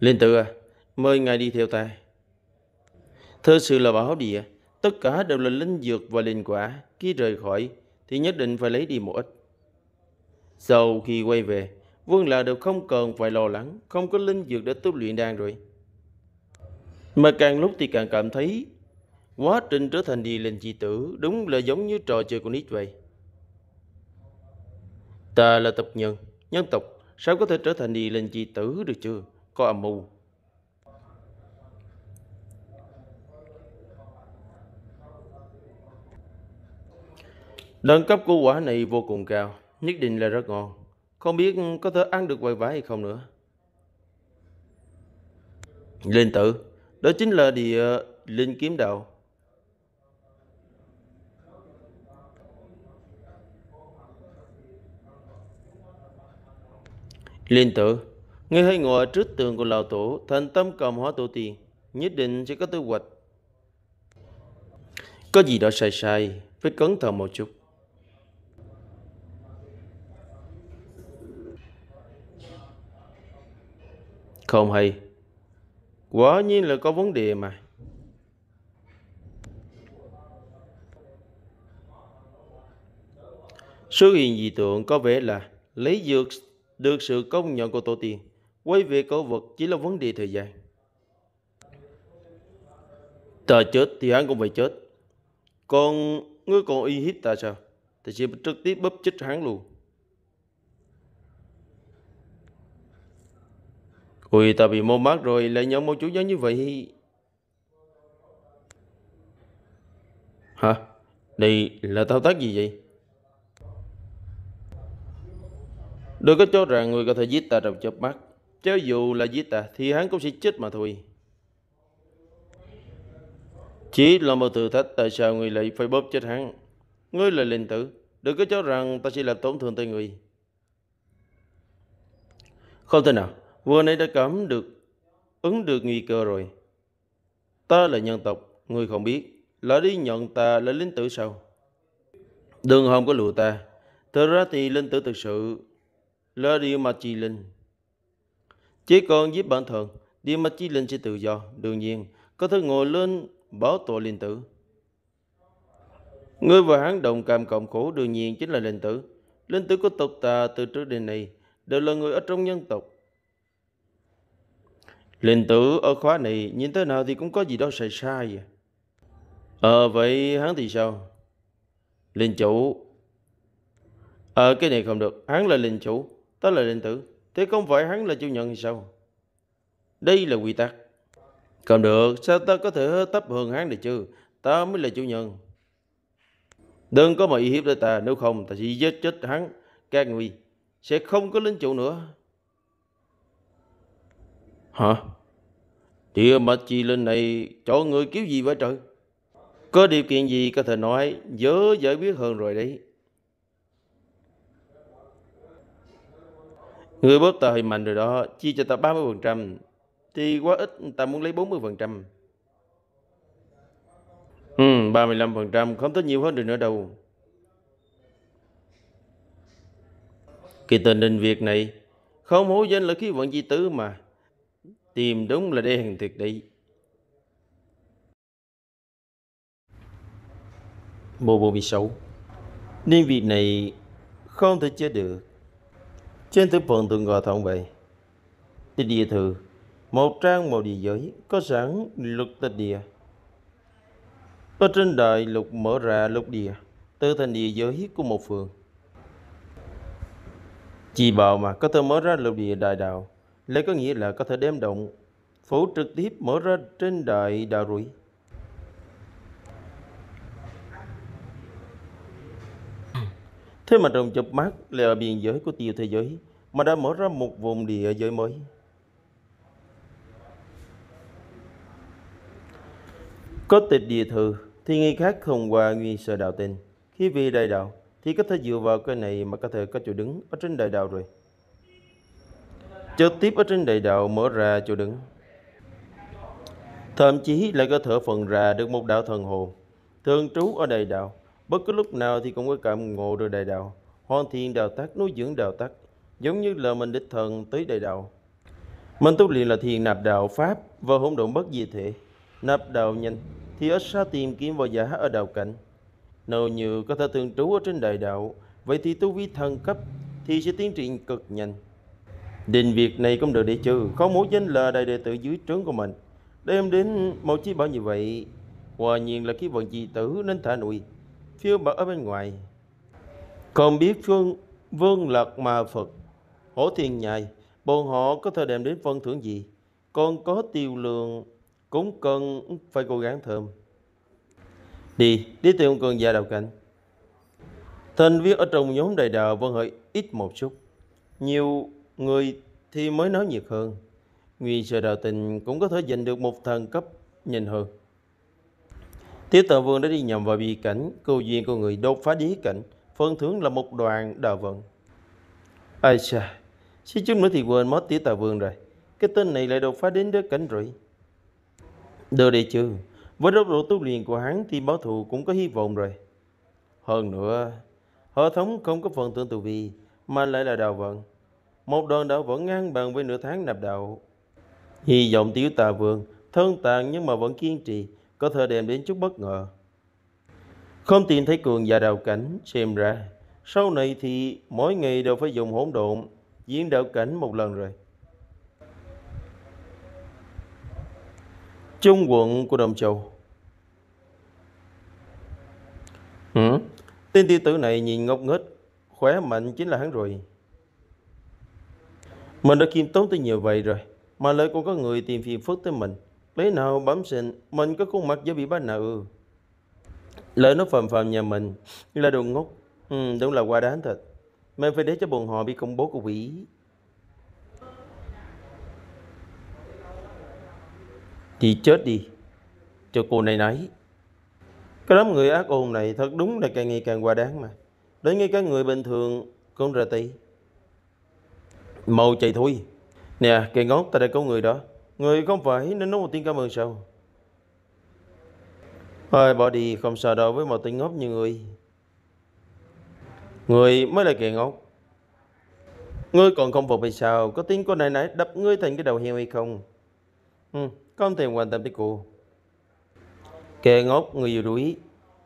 [SPEAKER 1] Linh tử à, mời ngài đi theo ta. Thưa sự là bảo địa, tất cả đều là linh dược và linh quả. Khi rời khỏi thì nhất định phải lấy đi một ít. Sau khi quay về, Vương là đều không cần phải lo lắng, không có linh dược để tu luyện đan rồi. Mà càng lúc thì càng cảm thấy quá trình trở thành đi linh chi tử đúng là giống như trò chơi của nít vậy. Ta là tộc nhân, nhân tộc sao có thể trở thành đi linh chi tử được chưa? Có âm mưu Đẳng cấp của quả này vô cùng cao, nhất định là rất ngon. Không biết có thể ăn được vài vải hay không nữa. Linh tử, đó chính là địa ờ, linh kiếm đạo. Linh tử, người hãy ngồi trước tường của lão tổ, thành tâm cầm hóa tổ tiên nhất định sẽ có tư hoạch. Có gì đó sai sai, phải cẩn thận một chút. Không hay. Quả nhiên là có vấn đề mà. Xuất hiện dị tượng có vẻ là lấy dược được sự công nhận của tổ tiên. Quay về cổ vật chỉ là vấn đề thời gian. Ta chết thì hắn cũng phải chết. Còn ngươi còn uy hiếp ta sao? Ta sẽ trực tiếp bóp chích hắn luôn. Ui ta bị mô mát rồi lại nhận một chủ giống như vậy Hả? Đây là thao tác gì vậy? Đừng có cho rằng người có thể giết ta trong chớp mắt Cho dù là giết ta thì hắn cũng sẽ chết mà thôi Chỉ là một thử thách tại sao người lại phải bóp chết hắn Ngươi là linh tử Đừng có cho rằng ta sẽ là tổn thương tới người Không thể nào vừa nay đã cảm được ứng được nguy cơ rồi. Ta là nhân tộc, người không biết. Là đi nhận ta là linh tử sao? Đừng hòng có lừa ta. Thật ra thì linh tử thực sự là điều mà chi linh. Chỉ còn giúp bản thân, điều mà chi linh sẽ tự do. Đương nhiên, có thể ngồi lên bảo tội linh tử. Người và hắn đồng cảm cộng khổ đương nhiên chính là linh tử. Linh tử của tộc ta từ trước đến nay đều là người ở trong nhân tộc Linh tử ở khóa này nhìn tới nào thì cũng có gì đó sai sai. Ờ vậy hắn thì sao? Linh chủ. Ờ cái này không được. Hắn là linh chủ. Ta là linh tử. Thế không phải hắn là chủ nhân thì sao? Đây là quy tắc. Còn được. Sao ta có thể thấp hơn hắn được chứ? Ta mới là chủ nhân. Đừng có mà uy hiếp tới ta. Nếu không ta sẽ giết chết hắn. Các người sẽ không có linh chủ nữa. Hả? Địa mạch chi lên này cho người kiếm gì vậy trời? Có điều kiện gì có thể nói dớ giải biết hơn rồi đấy. Người bóp tờ mạnh rồi đó, chia cho ta 30%. Thì quá ít, ta muốn lấy 40%. Ừ, 35%, không tới nhiều hơn được nữa đâu. kỳ tình đình việc này, không hối danh là khí vận di tứ mà tìm đúng là đèn thực đi Mô xấu Nên việc này không thể chết được Trên thứ phần tượng gọi thông vậy Tịch địa thừa Một trang một địa giới có sẵn luật tịch địa Ở trên đời lục mở ra lục địa Từ thành địa giới của một phường Chỉ bảo mà có thể mở ra lục địa đại đạo Lấy có nghĩa là có thể đem động phủ trực tiếp mở ra trên đại đà rụi. Thế mà trong chụp mắt là biên giới của tiêu thế giới mà đã mở ra một vùng địa giới mới. Có tịch địa thừa thì người khác không qua nguy sơ đạo tình. Khi vì đại đạo thì có thể dựa vào cái này mà có thể có chỗ đứng ở trên đại đạo rồi chớ tiếp ở trên đại đạo mở ra chỗ đứng. Thậm chí lại có thở phần ra được một đạo thần hồn, thường trú ở đại đạo, bất cứ lúc nào thì cũng có cảm ngộ được đại đạo, hoàn thiện đạo tác nuôi dưỡng đạo tác, giống như là mình đích thần tới đại đạo. Mình tu luyện là thiền nạp đạo Pháp và hỗn độn bất diệt thể, nạp đạo nhanh thì ở xa tìm kiếm vào giả ở đạo cảnh. Nếu như có thể thường trú ở trên đại đạo, vậy thì tu vi thần cấp thì sẽ tiến triển cực nhanh. Định việc này cũng được để trừ Có mối danh là đại đệ tử dưới trướng của mình Đem đến một chi bảo như vậy Hòa nhiên là khi vận dị tử nên thả nuôi Phiêu bạc ở bên ngoài Còn biết phương vương lật mà Phật Hổ thiền nhài Bọn họ có thể đem đến phân thưởng gì Còn có tiêu lượng Cũng cần phải cố gắng thơm Đi, đi tìm cường gia đạo cảnh Thành viên ở trong nhóm đại đạo vẫn hơi ít một chút Nhiều người thì mới nói nhiệt hơn. nguy sợ đạo tình cũng có thể giành được một thần cấp nhìn hơn. Tiếu Tờ Vương đã đi nhầm vào bi cảnh, câu duyên của người đột phá đế cảnh, phân thưởng là một đoàn đạo vận. Ai xa, xí chút nữa thì quên mất Tiếu Tà Vương rồi. Cái tên này lại đột phá đến đế cảnh rồi. Đưa đi chứ, với tốc độ tu luyện của hắn thì báo thù cũng có hy vọng rồi. Hơn nữa, hệ thống không có phần tưởng tù vi, mà lại là đạo vận một đoàn đạo vẫn ngang bằng với nửa tháng nạp đạo. Hy vọng tiểu tà vườn, thân tàn nhưng mà vẫn kiên trì, có thể đem đến chút bất ngờ. Không tìm thấy cường và đạo cảnh, xem ra, sau này thì mỗi ngày đều phải dùng hỗn độn, diễn đạo cảnh một lần rồi. Trung quận của Đồng Châu ừ? Tên tiêu tử này nhìn ngốc nghếch Khỏe mạnh chính là hắn rồi mình đã kiên tốn tới nhiều vậy rồi, mà lại còn có người tìm phiền phức tới mình. Lấy nào bấm xịn, mình có khuôn mặt dễ bị bắt nào ư. Lời nó phầm phàm nhà mình là đồ ngốc. Ừ, đúng là quá đáng thật. Mình phải để cho bọn họ bị công bố của quỷ. Thì chết đi, cho cô này nấy. Cái đám người ác ôn này thật đúng là càng ngày càng quá đáng mà. Đến ngay cả người bình thường cũng ra tay. Mau chạy thôi. Nè, kẻ ngốc ta đã có người đó. Người không phải nên nói một tiếng cảm ơn sao? Thôi bỏ đi, không sợ đâu với một tiếng ngốc như người. Người mới là kẻ ngốc. Ngươi còn không phục hay sao? Có tiếng cô này nãy đập ngươi thành cái đầu heo hay không? Ừ, không thèm quan tâm tới cô. Kẻ ngốc, người dù đuổi.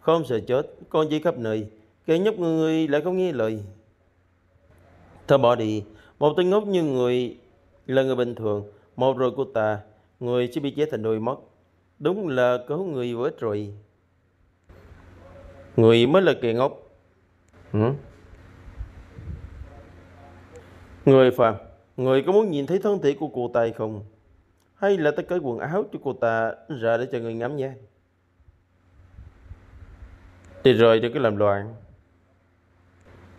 [SPEAKER 1] Không sợ chết, con chỉ khắp nơi. Kẻ nhóc người lại không nghe lời. Thôi bỏ đi, một tên ngốc như người là người bình thường, một rồi của ta, người chỉ bị chết thành đôi mất. Đúng là cứu người vô ích rồi. Người mới là kỳ ngốc. Ừ? Người phàm, người có muốn nhìn thấy thân thể của cô ta hay không? Hay là ta cởi quần áo cho cô ta ra để cho người ngắm nha? Thì rồi đừng có làm loạn.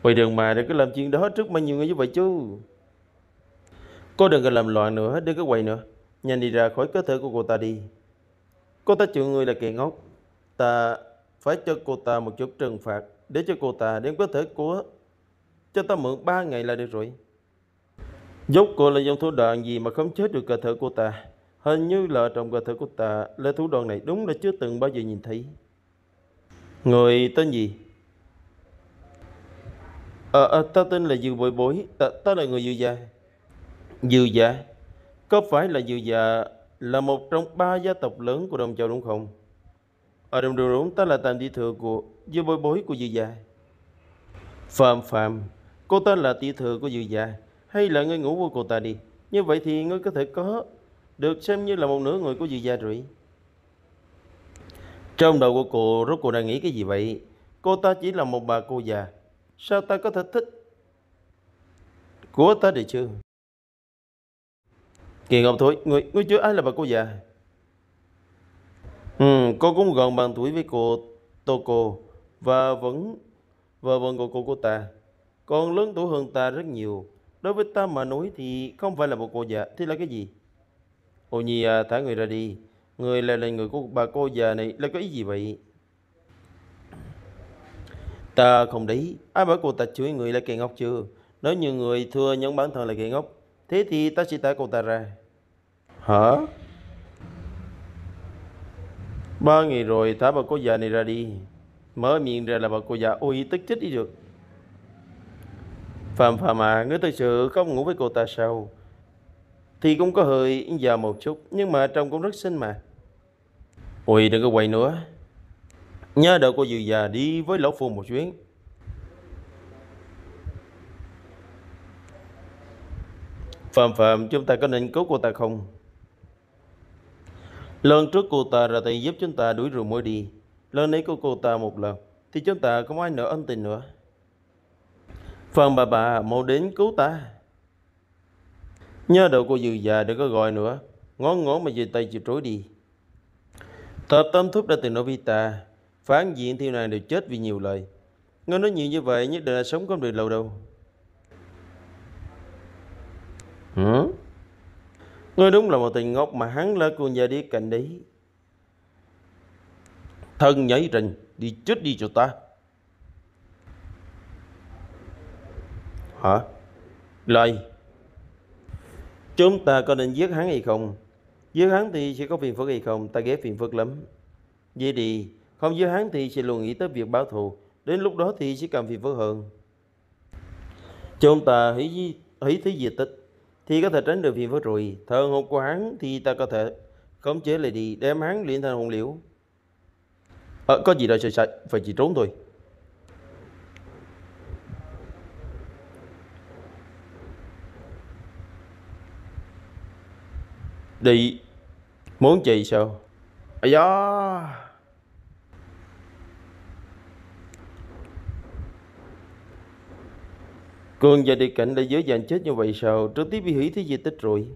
[SPEAKER 1] Ngoài đường mà đừng có làm chuyện đó trước mà nhiều người như vậy chứ. Cô đừng có làm loạn nữa, đừng có quậy nữa. Nhanh đi ra khỏi cơ thể của cô ta đi. Cô ta chịu người là kẻ ngốc. Ta phải cho cô ta một chút trừng phạt để cho cô ta đem cơ thể của cho ta mượn ba ngày là được rồi. Dốc cô là dòng thủ đoạn gì mà không chết được cơ thể của ta. Hình như là trong cơ thể của ta là thủ đoạn này đúng là chưa từng bao giờ nhìn thấy. Người tên gì? À, à, ta tên là Dư Bội Bối, ta, à, ta là người Dư Gia. Dư dạ Có phải là dư dạ là một trong ba gia tộc lớn của đồng Châu đúng không? Ở đồng Châu đúng ta là tam tỷ thừa của dư bối bối của dư dạ Phạm Phạm Cô ta là tỷ thừa của dư dạ Hay là ngươi ngủ với cô ta đi Như vậy thì ngươi có thể có Được xem như là một nửa người của dư gia rồi Trong đầu của cô rốt cô đang nghĩ cái gì vậy? Cô ta chỉ là một bà cô già Sao ta có thể thích Của ta được chưa? Kỳ Ngọc Thúy, người, người chưa ai là bà cô già. Ừ, cô cũng gần bằng tuổi với cô Tô Cô và vẫn và vẫn của cô của ta. Còn lớn tuổi hơn ta rất nhiều. Đối với ta mà nói thì không phải là một cô già, thì là cái gì? Ô Nhi à, thả người ra đi. Người là là người của bà cô già này là có ý gì vậy? Ta không đấy, ai bảo cô ta chửi người là kỳ ngốc chưa? Nếu như người thưa nhận bản thân là kỳ ngốc thế thì ta chỉ tả cô ta ra hả ba ngày rồi thả bà cô già này ra đi mở miệng ra là bà cô già ôi tức chết đi được Phạm Phạm à, ngươi thực sự không ngủ với cô ta sao? Thì cũng có hơi già một chút, nhưng mà trông cũng rất xinh mà. Ôi, đừng có quậy nữa. Nhớ đợi cô dịu già đi với lão phu một chuyến. Phạm phạm chúng ta có nên cứu cô ta không? Lần trước cô ta ra tay giúp chúng ta đuổi rùa mối đi. Lần nấy của cô ta một lần thì chúng ta không ai nợ ân tình nữa. Phần bà bà mau đến cứu ta. Nhớ đầu cô dừ già đừng có gọi nữa. Ngón ngón mà về tay chịu trối đi. Thập tâm thúc đã từng nói với ta. Phán diện thiên nàng đều chết vì nhiều lời. Ngân nói nhiều như vậy nhất định là sống không được lâu đâu. Hử? Ngươi đúng là một tình ngốc mà hắn lỡ cô giờ đi cạnh đấy. Thân nhảy rình, đi chết đi cho ta. Hả? Lời. Chúng ta có nên giết hắn hay không? Giết hắn thì sẽ có phiền phức hay không? Ta ghét phiền phức lắm. Vậy đi, không giết hắn thì sẽ luôn nghĩ tới việc báo thù. Đến lúc đó thì sẽ càng phiền phức hơn. Chúng ta hãy hãy thấy gì tích thì có thể tránh được phiền phức rồi thờ hồn của hắn thì ta có thể khống chế lại đi đem hắn luyện thành hồn liễu ờ, có gì đâu sợ sợ phải chỉ trốn thôi đi muốn chị sao à, gió Cường và địa cảnh đã dưới dạng chết như vậy sao trước tiếp bị hủy thế di tích rồi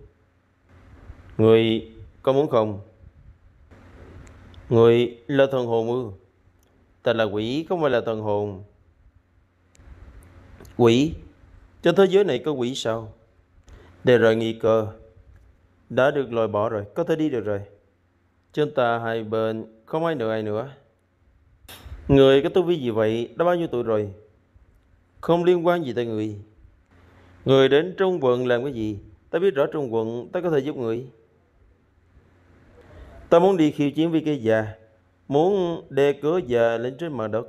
[SPEAKER 1] Người có muốn không Người là thần hồn ư Ta là quỷ không phải là thần hồn Quỷ Trên thế giới này có quỷ sao Để rồi nghi cơ Đã được loại bỏ rồi Có thể đi được rồi Trên ta hai bên không ai nữa ai nữa Người có tu vi gì vậy Đã bao nhiêu tuổi rồi không liên quan gì tới người người đến trung quận làm cái gì ta biết rõ trung quận ta có thể giúp người ta muốn đi khiêu chiến với cái già muốn đe cớ già lên trên mặt đất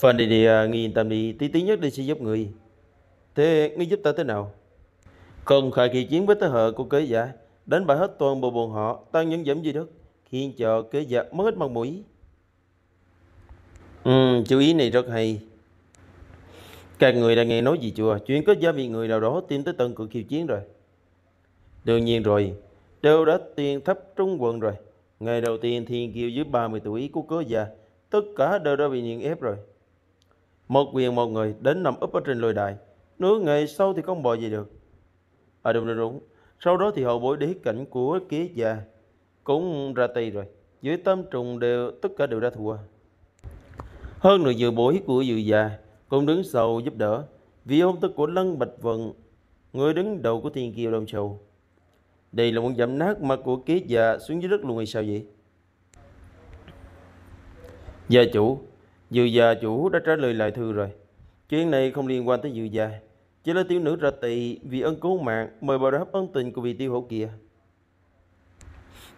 [SPEAKER 1] Phần đi đi nghi tâm đi Tí tí nhất đi sẽ giúp người Thế ngươi giúp ta thế nào Công khai kỳ chiến với thế hệ của kế giả Đánh bại hết toàn bộ bọn họ Tăng những dẫm dưới đất Khiến cho kế giả mất hết mặt mũi Ừ, chú ý này rất hay. Các người đã nghe nói gì chưa? Chuyện có gia vị người nào đó tìm tới tận cửa khiêu chiến rồi. Đương nhiên rồi, đều đã tiền thấp trung quần rồi. Ngày đầu tiên thiên kiều dưới 30 tuổi của cớ già, tất cả đều đã bị nghiền ép rồi. Một quyền một người đến nằm úp ở trên lôi đài. Nửa ngày sau thì không bò gì được. À đúng đúng đúng. Sau đó thì hậu bối đế cảnh của kế già cũng ra tay rồi. Dưới tâm trùng đều tất cả đều đã thua. Hơn nữa dự bổ của dự già cũng đứng sầu giúp đỡ. Vì hôn tức của Lân Bạch Vận, người đứng đầu của Thiên Kiều Đông Châu. Đây là một giảm nát mặt của kế già xuống dưới đất luôn hay sao vậy? Gia chủ, dự già chủ đã trả lời lại thư rồi. Chuyện này không liên quan tới dự già. Chỉ là tiểu nữ ra tị vì ân cứu mạng mời bảo đáp ân tình của vị tiêu hổ kia.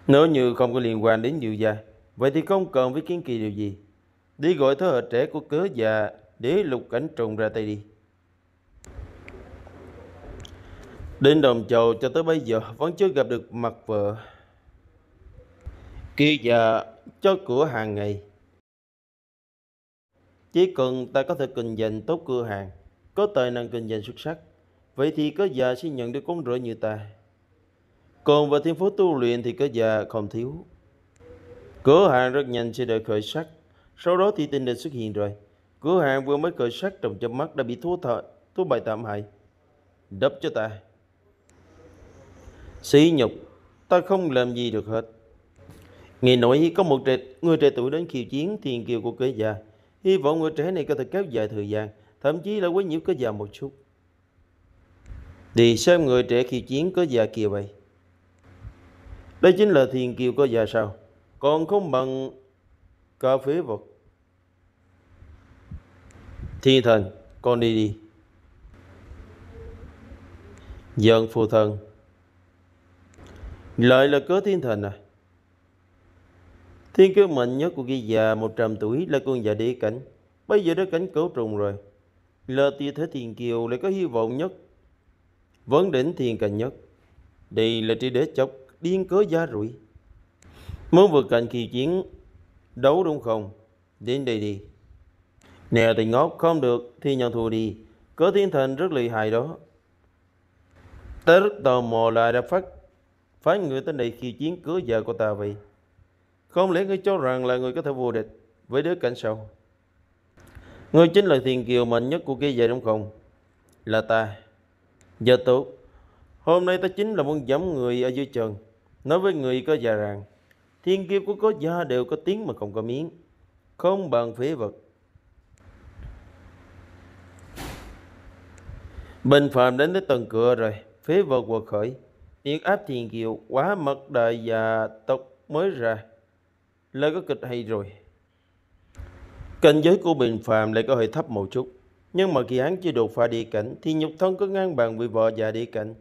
[SPEAKER 1] Nếu như không có liên quan đến dự già, vậy thì không cần với kiến kỳ điều gì. Đi gọi thế trẻ của cớ già để lục cảnh trùng ra tay đi. Đến đồng chầu cho tới bây giờ vẫn chưa gặp được mặt vợ. Kia giờ cho cửa hàng ngày. Chỉ cần ta có thể kinh doanh tốt cửa hàng, có tài năng kinh doanh xuất sắc, vậy thì có già sẽ nhận được con rể như ta. Còn về thiên phú tu luyện thì có già không thiếu. Cửa hàng rất nhanh sẽ đợi khởi sắc. Sau đó thì tình địch xuất hiện rồi. Cửa hàng vừa mới cởi sắt trong chớp mắt đã bị thua thợ, thua bại tạm hại. Đập cho ta. Xí nhục, ta không làm gì được hết. Nghe nói có một trẻ, người trẻ tuổi đến khiêu chiến thiền kiều của kế già. Hy vọng người trẻ này có thể kéo dài thời gian, thậm chí là quấy nhiễu kế già một chút. Thì xem người trẻ khiêu chiến có già kia vậy? Đây chính là thiền kiều có già sao? Còn không bằng cà phế vật. Thiên thần, con đi đi. Dân phụ thần. Lợi là cớ thiên thần à. Thiên kiêu mạnh nhất của ghi già 100 tuổi là con già đế cảnh. Bây giờ đã cảnh cấu trùng rồi. Là tia thế thiên kiều lại có hy vọng nhất. Vấn đỉnh thiên cảnh nhất. Đây là tri đế chọc điên cớ gia rủi. Muốn vượt cảnh kỳ chiến đấu đúng không? Đến đây đi. Nè tình ngốc không được thì nhận thù đi Có thiên thần rất lợi hại đó Ta rất tò mò là đã phát Phái người tới đây khi chiến cưới vợ của ta vậy Không lẽ ngươi cho rằng là người có thể vô địch Với đứa cảnh sâu Ngươi chính là thiền kiều mạnh nhất của kia vậy đúng không Là ta Giờ dạ tốt Hôm nay ta chính là muốn giẫm người ở dưới trần Nói với người có già rằng Thiên kiều của có gia đều có tiếng mà không có miếng Không bằng phế vật Bình phàm đến tới tầng cửa rồi, phế vật quật khởi. Tiếng áp thiền kiều quá mật đời và tộc mới ra. Lời có kịch hay rồi. Cảnh giới của Bình phàm lại có hơi thấp một chút. Nhưng mà khi hắn chưa đột phá địa cảnh thì nhục thân có ngang bằng với vợ già địa cảnh.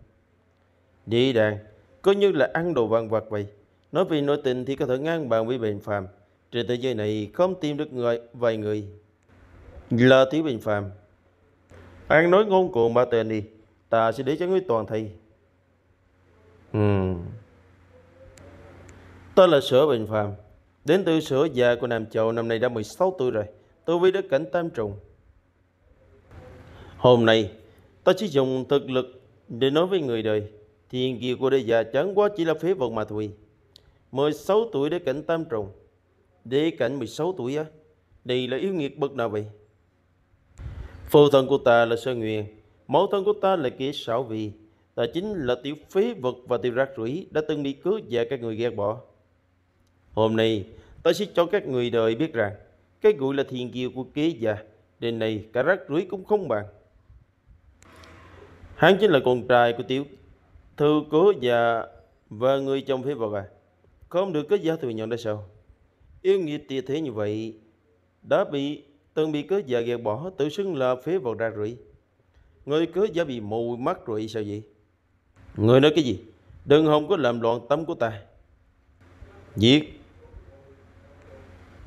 [SPEAKER 1] Địa đàn, có như là ăn đồ vàng vật vậy. Nói về nội tình thì có thể ngang bằng với Bình phàm Trên thế giới này không tìm được người vài người. Là Thiếu Bình phàm An nói ngôn cuồng ba tên đi Ta sẽ để cho với toàn thầy ừ. Tôi là Sở Bình phàm, Đến từ Sở già của Nam Châu Năm nay đã 16 tuổi rồi Tôi với đất cảnh tam trùng Hôm nay Ta chỉ dùng thực lực để nói với người đời Thiên kia của đế già chẳng quá chỉ là phế vật mà thôi 16 tuổi đế cảnh tam trùng Đế cảnh 16 tuổi á Đây là yếu nghiệt bậc nào vậy Phụ thân của ta là sơ Nguyên, mẫu thân của ta là Kỷ Sảo Vi, ta chính là tiểu phế vật và tiểu rác rưởi đã từng bị cướp và các người ghét bỏ. Hôm nay, ta sẽ cho các người đời biết rằng, cái gọi là thiền kiều của kế già, đền này cả rác rưởi cũng không bằng. Hắn chính là con trai của tiểu thư cố già và người chồng phế vật à. Không được có gia thừa nhận đã sao? Yêu nghiệt tìa thế như vậy, đã bị Từng bị cớ vợ gạt bỏ tự xưng là phế vật ra rưỡi. Người cớ giả bị mù mắt rồi sao vậy? Người nói cái gì? Đừng hòng có làm loạn tâm của ta. Giết.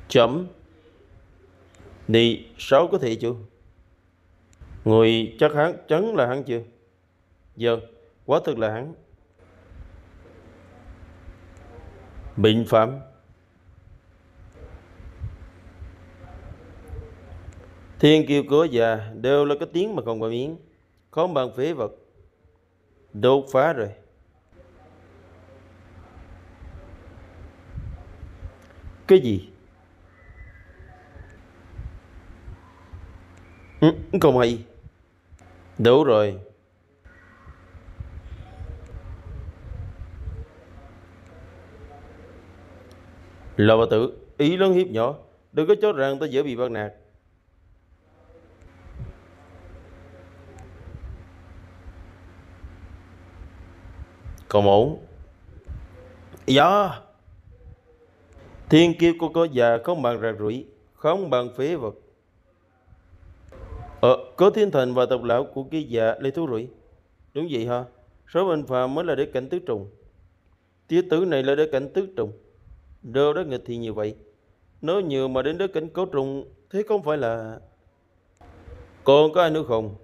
[SPEAKER 1] Chấm. đi sáu có thể chưa? Người chắc hắn chấn là hắn chưa? Giờ, vâng, quá thực là hắn. Bình phạm. Thiên kiều cửa già đều là cái tiếng mà không bằng miếng, không bằng phế vật. Đột phá rồi. Cái gì? Ừ, không hay. Đủ rồi. Lò bà tử, ý lớn hiếp nhỏ, đừng có cho rằng ta dễ bị bắt nạt. Câu 4 Do Thiên kiêu của cô già không bằng rạc rủi Không bằng phế vật Ờ, có thiên thần và tộc lão của kia già Lê Thú Rủi Đúng vậy hả Số bên phàm mới là để cảnh tứ trùng Tía tử này là để cảnh tứ trùng Đâu đó nghịch thì như vậy nếu nhiều mà đến đất cảnh cấu trùng Thế không phải là Còn có ai nữa không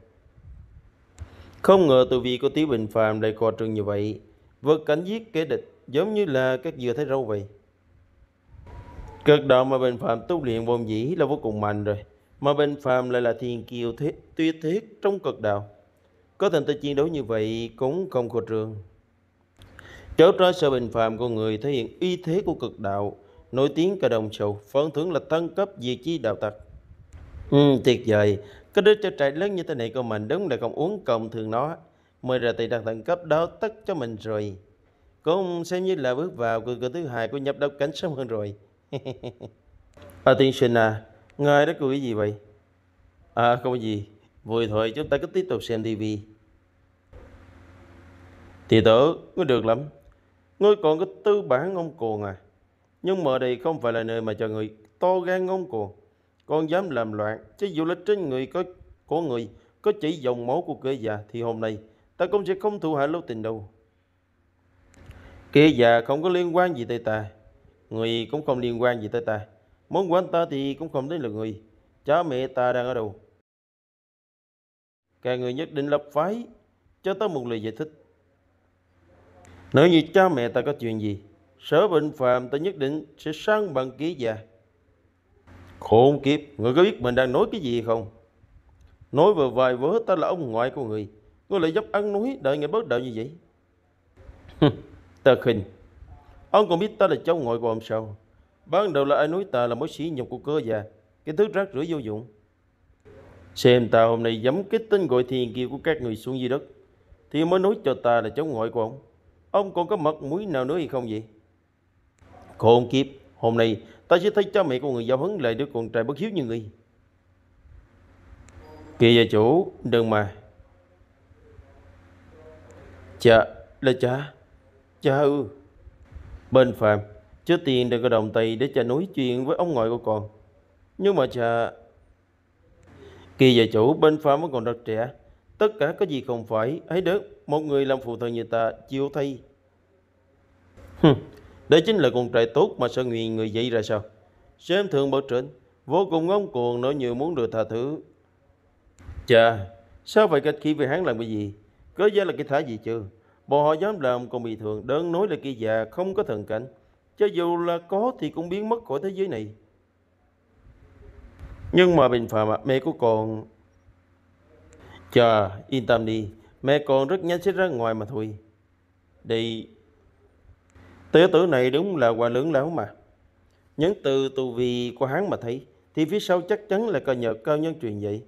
[SPEAKER 1] Không ngờ từ vì có tí bình phàm lại co trường như vậy vượt cảnh giết kẻ địch giống như là các dừa thấy râu vậy. Cực đạo mà Bình Phạm tu luyện vốn dĩ là vô cùng mạnh rồi, mà Bình Phạm lại là thiên kiều thiết, tuyệt thiết trong cực đạo. Có thành tích chiến đấu như vậy cũng không khổ trường. chỗ ra sự Bình Phạm của người thể hiện uy thế của cực đạo, nổi tiếng cả đồng sầu, phấn thưởng là tăng cấp diệt chi đạo tặc. Ừ, tuyệt vời, cái đứa cho trại lớn như thế này của mình đúng là không uống cộng thường nó. 10 giờ tỷ đặt thần cấp đó tất cho mình rồi. Cũng xem như là bước vào cửa cửa thứ hai của nhập đốc cánh sớm hơn rồi. à, tiên sinh à, ngài đó cười gì vậy? À không có gì, vui thôi chúng ta cứ tiếp tục xem tivi. Thì tử, ngươi được lắm. Ngươi còn có tư bản ngông cuồng à. Nhưng mà đây không phải là nơi mà cho người to gan ngông cuồng. Con dám làm loạn, chứ dù là trên người có của người có chỉ dòng máu của kẻ già thì hôm nay ta cũng sẽ không thụ hại lâu tình đâu. Kẻ già không có liên quan gì tới ta, người cũng không liên quan gì tới ta. Món của ta thì cũng không đến lượt người, cha mẹ ta đang ở đâu. Cả người nhất định lập phái, cho ta một lời giải thích. Nếu như cha mẹ ta có chuyện gì, sở bệnh phàm ta nhất định sẽ sang bằng ký già. Khốn kiếp, người có biết mình đang nói cái gì không? Nói vừa vài vớ ta là ông ngoại của người Ngôi lại dốc ăn núi đợi ngày bớt đợi như vậy Ta khinh Ông còn biết ta là cháu ngoại của ông sao Ban đầu là ai núi ta là mối sĩ nhục của cơ già Cái thứ rác rưởi vô dụng Xem ta hôm nay dám cái tên gọi thiền kia của các người xuống dưới đất Thì mới nói cho ta là cháu ngoại của ông Ông còn có mặt mũi nào nữa hay không vậy Khôn kiếp Hôm nay ta sẽ thấy cha mẹ của người giao huấn lại đứa con trai bất hiếu như người Kìa gia chủ Đừng mà Dạ, là cha. Cha ư. Bên Phạm, trước tiên đừng có động tay để cha nói chuyện với ông ngoại của con. Nhưng mà cha... Kỳ gia chủ bên Phạm vẫn còn rất trẻ. Tất cả có gì không phải. ấy được, một người làm phụ thân như ta chịu thay. Hừm, đây chính là con trai tốt mà sợ nguyện người dạy ra sao. Xem thường bất trịnh, vô cùng ngông cuồng nói như muốn được tha thứ. Cha, sao phải cách khí về hắn làm cái gì? Cớ giả là cái thả gì chưa? Bọn họ dám làm còn bị thường đơn nói là kia già không có thần cảnh. Cho dù là có thì cũng biến mất khỏi thế giới này. Nhưng mà bình phàm mẹ của con... chờ yên tâm đi. Mẹ con rất nhanh sẽ ra ngoài mà thôi. Đi. Tiểu tử này đúng là quà lớn lão mà. Nhấn từ tu vi của hắn mà thấy. Thì phía sau chắc chắn là cờ nhờ cao nhân truyền vậy.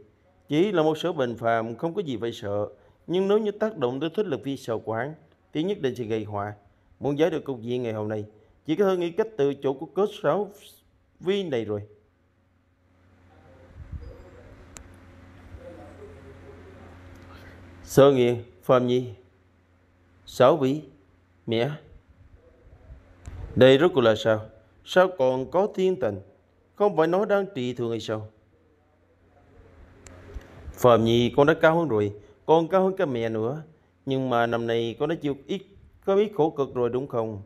[SPEAKER 1] Chỉ là một số bình phàm không có gì phải sợ nhưng nếu như tác động tới thuyết lực vi sở quản thì nhất định sẽ gây họa. Muốn giải được cục diện ngày hôm nay, chỉ có hơn nghĩ cách từ chỗ của cốt sáu vi này rồi. Sơ nghiền, phàm nhi, sáu vĩ, mẹ Đây rốt cuộc là sao? Sao còn có thiên tình? Không phải nó đang trị thường hay sao? Phàm nhi con đã cao hơn rồi, con cao hơn cả mẹ nữa. Nhưng mà năm nay con đã chịu ít, có ít khổ cực rồi đúng không?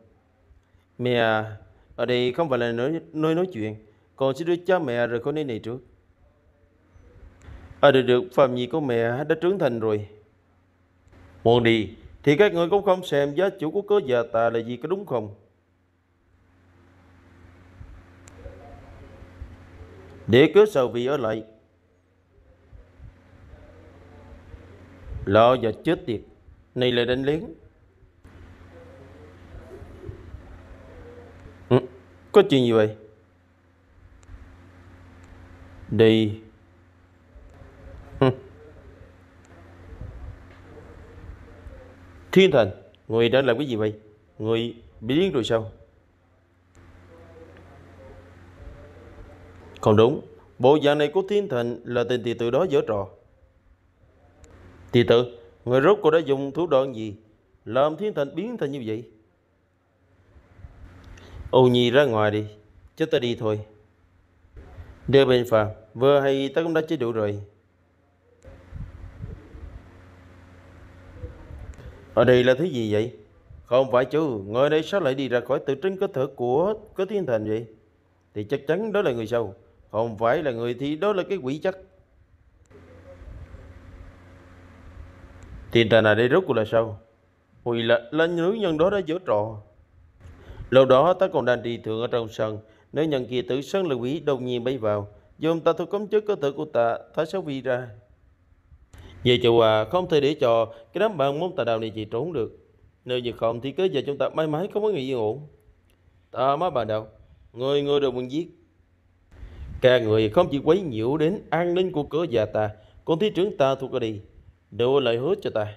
[SPEAKER 1] Mẹ à, ở đây không phải là nơi, nơi nói chuyện. Con sẽ đưa cha mẹ rồi con nơi này trước. ở à, đây được, phạm nhi của mẹ đã trưởng thành rồi. Muốn đi, thì các người cũng không xem giá chủ của cớ già tà là gì có đúng không? Để cớ sao vị ở lại Lo giờ chết tiệt Này lại đánh lén ừ, Có chuyện gì vậy Đi ừ. Thiên thần Người đã làm cái gì vậy Người biến rồi sao không đúng Bộ dạng này của Thiên thần là tình tì từ đó dở trò thì tự, người rốt cô đã dùng thủ đoạn gì làm thiên thần biến thành như vậy? Ô nhi ra ngoài đi, cho ta đi thôi. Đưa bên phàm, vừa hay ta cũng đã chế đủ rồi. Ở đây là thứ gì vậy? Không phải chú, người đây sao lại đi ra khỏi tự trưng cơ thể của cơ thiên thần vậy? Thì chắc chắn đó là người sâu, không phải là người thì đó là cái quỷ chắc. Thì tà này đây rốt cuộc là sao? Hồi là, là nữ nhân đó đã giở trò. Lâu đó ta còn đang đi thượng ở trong sân, nữ nhân kia tử sân lưu ý đột nhiên bay vào, dồn ta thu cấm chức cơ thể của ta, thái sáu vi ra. Về chùa à, không thể để cho cái đám bạn môn tà đạo này chị trốn được. Nếu như không thì cứ giờ chúng ta may mắn không có người yên ổn. Ta má bà đạo, người người đều muốn giết. Cả người không chỉ quấy nhiễu đến an ninh của cửa già ta, còn thí trưởng ta thu có đi đưa lời hứa cho ta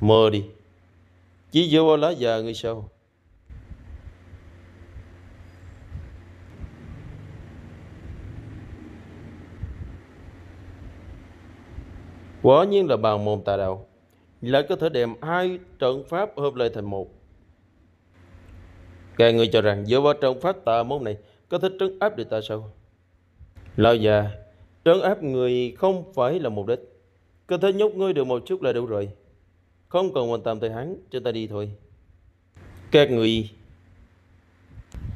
[SPEAKER 1] mơ đi chỉ vô lá già người sao quả nhiên là bàn môn tà đạo lại có thể đem hai trận pháp hợp lại thành một Càng người cho rằng dựa vào trận pháp tà môn này có thể trấn áp được ta sao? Lão già Trấn áp người không phải là mục đích. cơ thế nhốt ngươi được một chút là đủ rồi. Không cần quan tâm tới hắn, cho ta đi thôi. Các người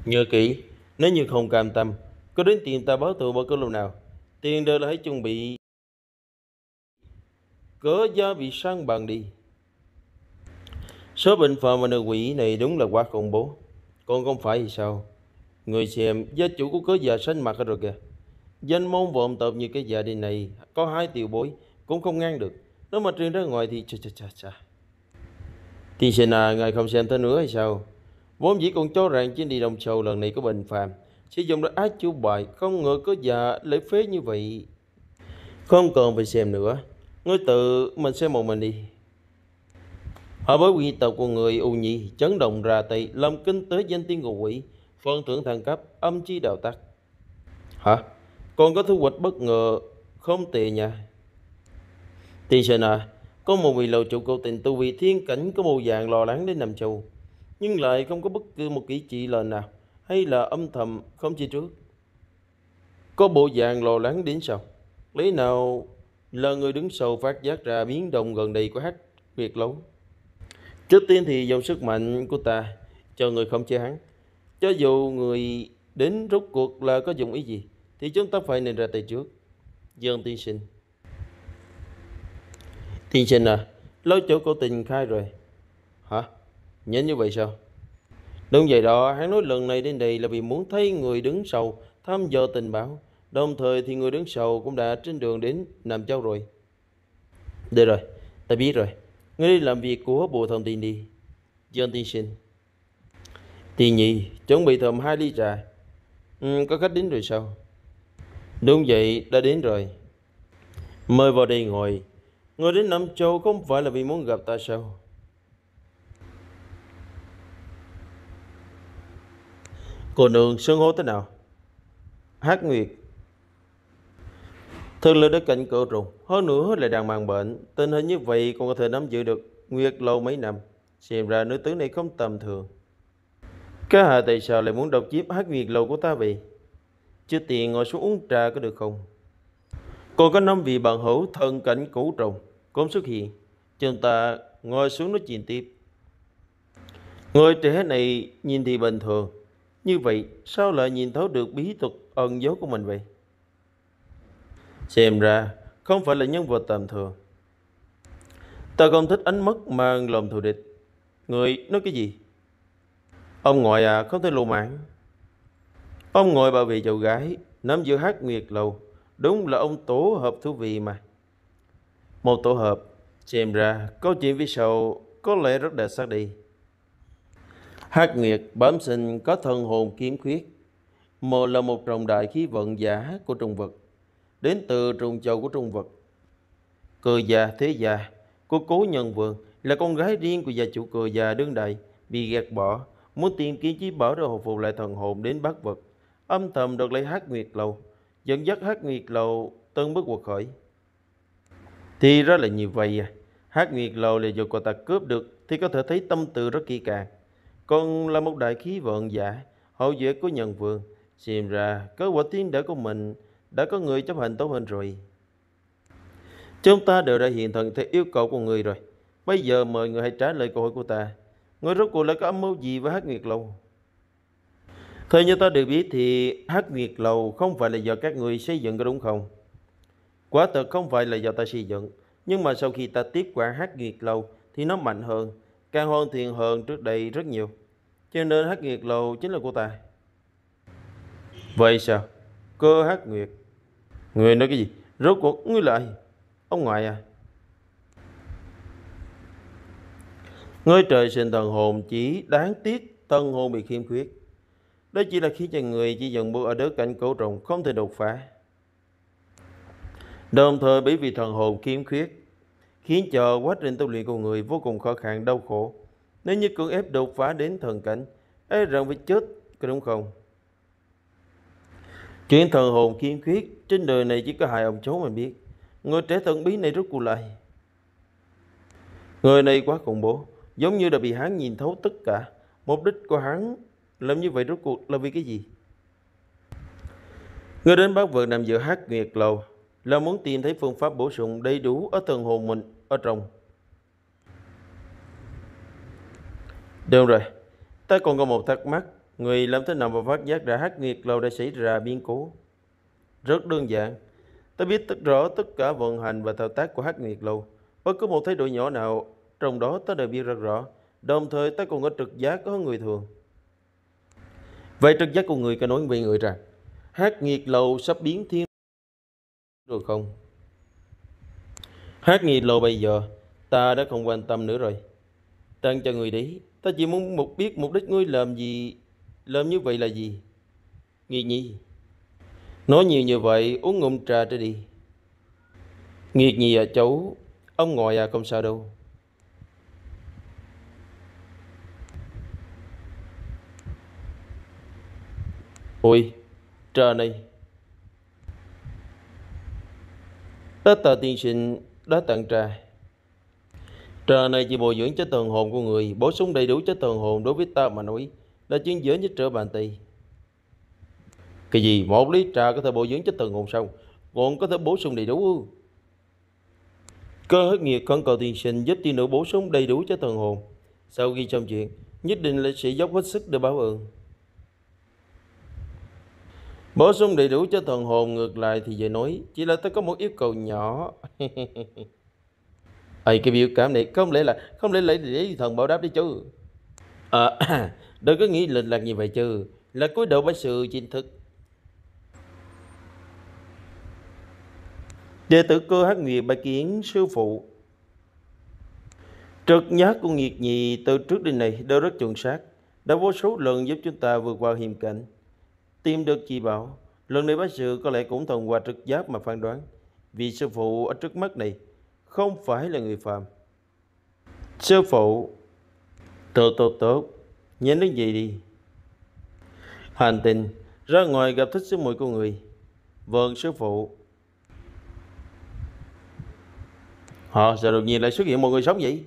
[SPEAKER 1] nhớ kỹ, nếu như không cam tâm, có đến tìm ta báo thù bất cứ lúc nào. Tiền đều là hãy chuẩn bị cớ gia bị sang bằng đi. Số bệnh phàm và nữ quỷ này đúng là quá khủng bố. Còn không phải thì sao? Người xem, gia chủ của cớ già xanh mặt rồi kìa. Danh môn vộn tộp như cái gia đình này Có hai tiểu bối cũng không ngăn được Nếu mà truyền ra ngoài thì chà chà chà chà thì sinh à ngài không xem tới nữa hay sao Vốn dĩ còn cho rằng trên đi đồng sầu lần này có bình phàm Sử dụng được ác chủ bài Không ngờ có già lễ phế như vậy Không cần phải xem nữa Ngươi tự mình xem một mình đi Họ với quy tộc của người U Nhi chấn động ra tay lâm kinh tới danh tiên của quỷ, phân thưởng thăng cấp, âm chi đạo tắc. Hả? Con có thu hoạch bất ngờ không tệ nha? Tiên sinh à, có một vị lộ trụ cầu tình tu vị thiên cảnh có màu vàng lo lắng đến nằm châu. Nhưng lại không có bất cứ một kỹ trị lời nào hay là âm thầm không chi trước. Có bộ dạng lo lắng đến sau. Lấy nào là người đứng sau phát giác ra biến động gần đây của hách Việt Lâu. Trước tiên thì dòng sức mạnh của ta cho người không chế hắn. Cho dù người đến rốt cuộc là có dùng ý gì thì chúng ta phải nên ra tay trước dương tiên sinh tiên sinh à lối chỗ cổ tình khai rồi hả nhớ như vậy sao đúng vậy đó hắn nói lần này đến đây là vì muốn thấy người đứng sau thăm dò tình báo đồng thời thì người đứng sau cũng đã trên đường đến nam châu rồi được rồi ta biết rồi ngươi đi làm việc của bộ thông tin đi dương tiên sinh Tiên nhị, chuẩn bị thầm hai ly trà ừ, có khách đến rồi sao Đúng vậy, đã đến rồi. Mời vào đây ngồi. Người đến Nam Châu không phải là vì muốn gặp ta sao? Cô nương xưng hô thế nào? Hát Nguyệt. Thường là đất cạnh cậu trùng, hơn nữa là đang mang bệnh. Tình hình như vậy còn có thể nắm giữ được Nguyệt lâu mấy năm. Xem ra nữ tướng này không tầm thường. Các hạ tại sao lại muốn độc chiếm hát Nguyệt lâu của ta vậy? Chưa tiền ngồi xuống uống trà có được không? Cô có năm vị bạn hữu thân cảnh cũ trùng cũng xuất hiện. Chúng ta ngồi xuống nói chuyện tiếp. Người trẻ này nhìn thì bình thường. Như vậy sao lại nhìn thấu được bí thuật ẩn dấu của mình vậy? Xem ra không phải là nhân vật tầm thường. Ta không thích ánh mắt mang lòng thù địch. Người nói cái gì? Ông ngoại à không thể lù mạng ông ngồi bảo vệ cháu gái, nắm giữa hát nguyệt lầu. Đúng là ông tổ hợp thú vị mà. Một tổ hợp, xem ra câu chuyện phía sau có lẽ rất đẹp sắc đi. Hát nguyệt bẩm sinh có thần hồn kiếm khuyết. Mộ là một trọng đại khí vận giả của trùng vật, đến từ trùng châu của trùng vật. Cờ già thế già, cô cố nhân vườn là con gái riêng của gia chủ cờ già đương đại, bị gạt bỏ, muốn tìm kiếm chí bảo để hồi phục lại thần hồn đến bát vật âm thầm được lấy hát nguyệt lầu, dẫn dắt hát nguyệt lầu từng bước quật khởi. Thì rất là như vậy à. Hát nguyệt lầu là dù cô ta cướp được thì có thể thấy tâm tư rất kỹ càng. Còn là một đại khí vận giả, hậu duệ của nhân vương, xem ra kết quả tiến đỡ của mình đã có người chấp hành tốt hơn rồi. Chúng ta đều đã hiện thần theo yêu cầu của người rồi. Bây giờ mời người hãy trả lời câu hỏi của ta. Người rốt cuộc lại có âm mưu gì với Hát Nguyệt lầu? thế như ta được biết thì hát nguyệt lầu không phải là do các người xây dựng có đúng không? Quả thật không phải là do ta xây dựng, nhưng mà sau khi ta tiếp quản hát nguyệt lầu thì nó mạnh hơn, càng hoàn thiện hơn trước đây rất nhiều. Cho nên hát nguyệt lầu chính là của ta. Vậy sao? Cơ hát nguyệt. Người nói cái gì? Rốt cuộc ngươi lại, Ông ngoại à? Ngươi trời sinh thần hồn chỉ đáng tiếc tân hồn bị khiêm khuyết. Đó chỉ là khi cho người chỉ dần bước ở đất cảnh cổ trùng không thể đột phá. Đồng thời bởi vì thần hồn khiếm khuyết, khiến cho quá trình tu luyện của người vô cùng khó khăn đau khổ. Nếu như cưỡng ép đột phá đến thần cảnh, e rằng phải chết, có đúng không? Chuyện thần hồn khiếm khuyết trên đời này chỉ có hai ông cháu mình biết. Người trẻ thần bí này rất cù lại. Người này quá khủng bố, giống như đã bị hắn nhìn thấu tất cả. Mục đích của hắn làm như vậy rốt cuộc là vì cái gì? Người đến bác vợ nằm giữa hát nguyệt lầu là muốn tìm thấy phương pháp bổ sung đầy đủ ở thần hồn mình ở trong. Được rồi, ta còn có một thắc mắc. Người làm thế nào mà phát giác ra hát nghiệt lầu đã xảy ra biến cố? Rất đơn giản. Ta biết tất rõ tất cả vận hành và thao tác của hát nghiệt lầu. Bất cứ một thay đổi nhỏ nào trong đó ta đều biết rất rõ. Đồng thời ta còn có trực giác ở người thường. Về trực giác của người có nói với người rằng, hát nghiệt lầu sắp biến thiên rồi không? Hát nghiệt lầu bây giờ, ta đã không quan tâm nữa rồi. Trang cho người đấy, ta chỉ muốn một biết mục đích ngươi làm gì, làm như vậy là gì? nghi nhi, nói nhiều như vậy uống ngụm trà trở đi. Nghiệt nhi à cháu, ông ngồi à không sao đâu. Ôi, trên này Tết tờ tiên sinh đã tận trà. Trà này chỉ bồi dưỡng cho tường hồn của người, bổ sung đầy đủ cho tường hồn đối với ta mà nói, là chuyên giữa nhất trở bàn tỳ. Cái gì? Một lý trà có thể bồi dưỡng cho tường hồn sao? Còn có thể bổ sung đầy đủ. Cơ hết nghiệp con cầu tiên sinh giúp tiên nữ bổ sung đầy đủ cho tường hồn. Sau ghi trong chuyện, nhất định là sẽ dốc hết sức để báo ơn. Bổ sung đầy đủ cho thần hồn ngược lại thì về nói Chỉ là tôi có một yêu cầu nhỏ Ây cái biểu cảm này không lẽ là Không lẽ lấy để thần bảo đáp đi chứ À đừng có nghĩ lệch lạc như vậy chứ Là cuối độ bái sự chính thức Đệ tử cơ hát nguyệt bài kiến sư phụ Trực nhát của nghiệt nhì từ trước đến nay đều rất chuẩn xác Đã vô số lần giúp chúng ta vượt qua hiểm cảnh tìm được chi bảo. Lần này bác sư có lẽ cũng thông qua trực giác mà phán đoán. Vì sư phụ ở trước mắt này không phải là người phàm. Sư phụ, tốt tốt tốt, nhớ đến gì đi. Hành tình, ra ngoài gặp thích sư muội của người. Vâng sư phụ. Họ sao đột nhiên lại xuất hiện một người sống vậy?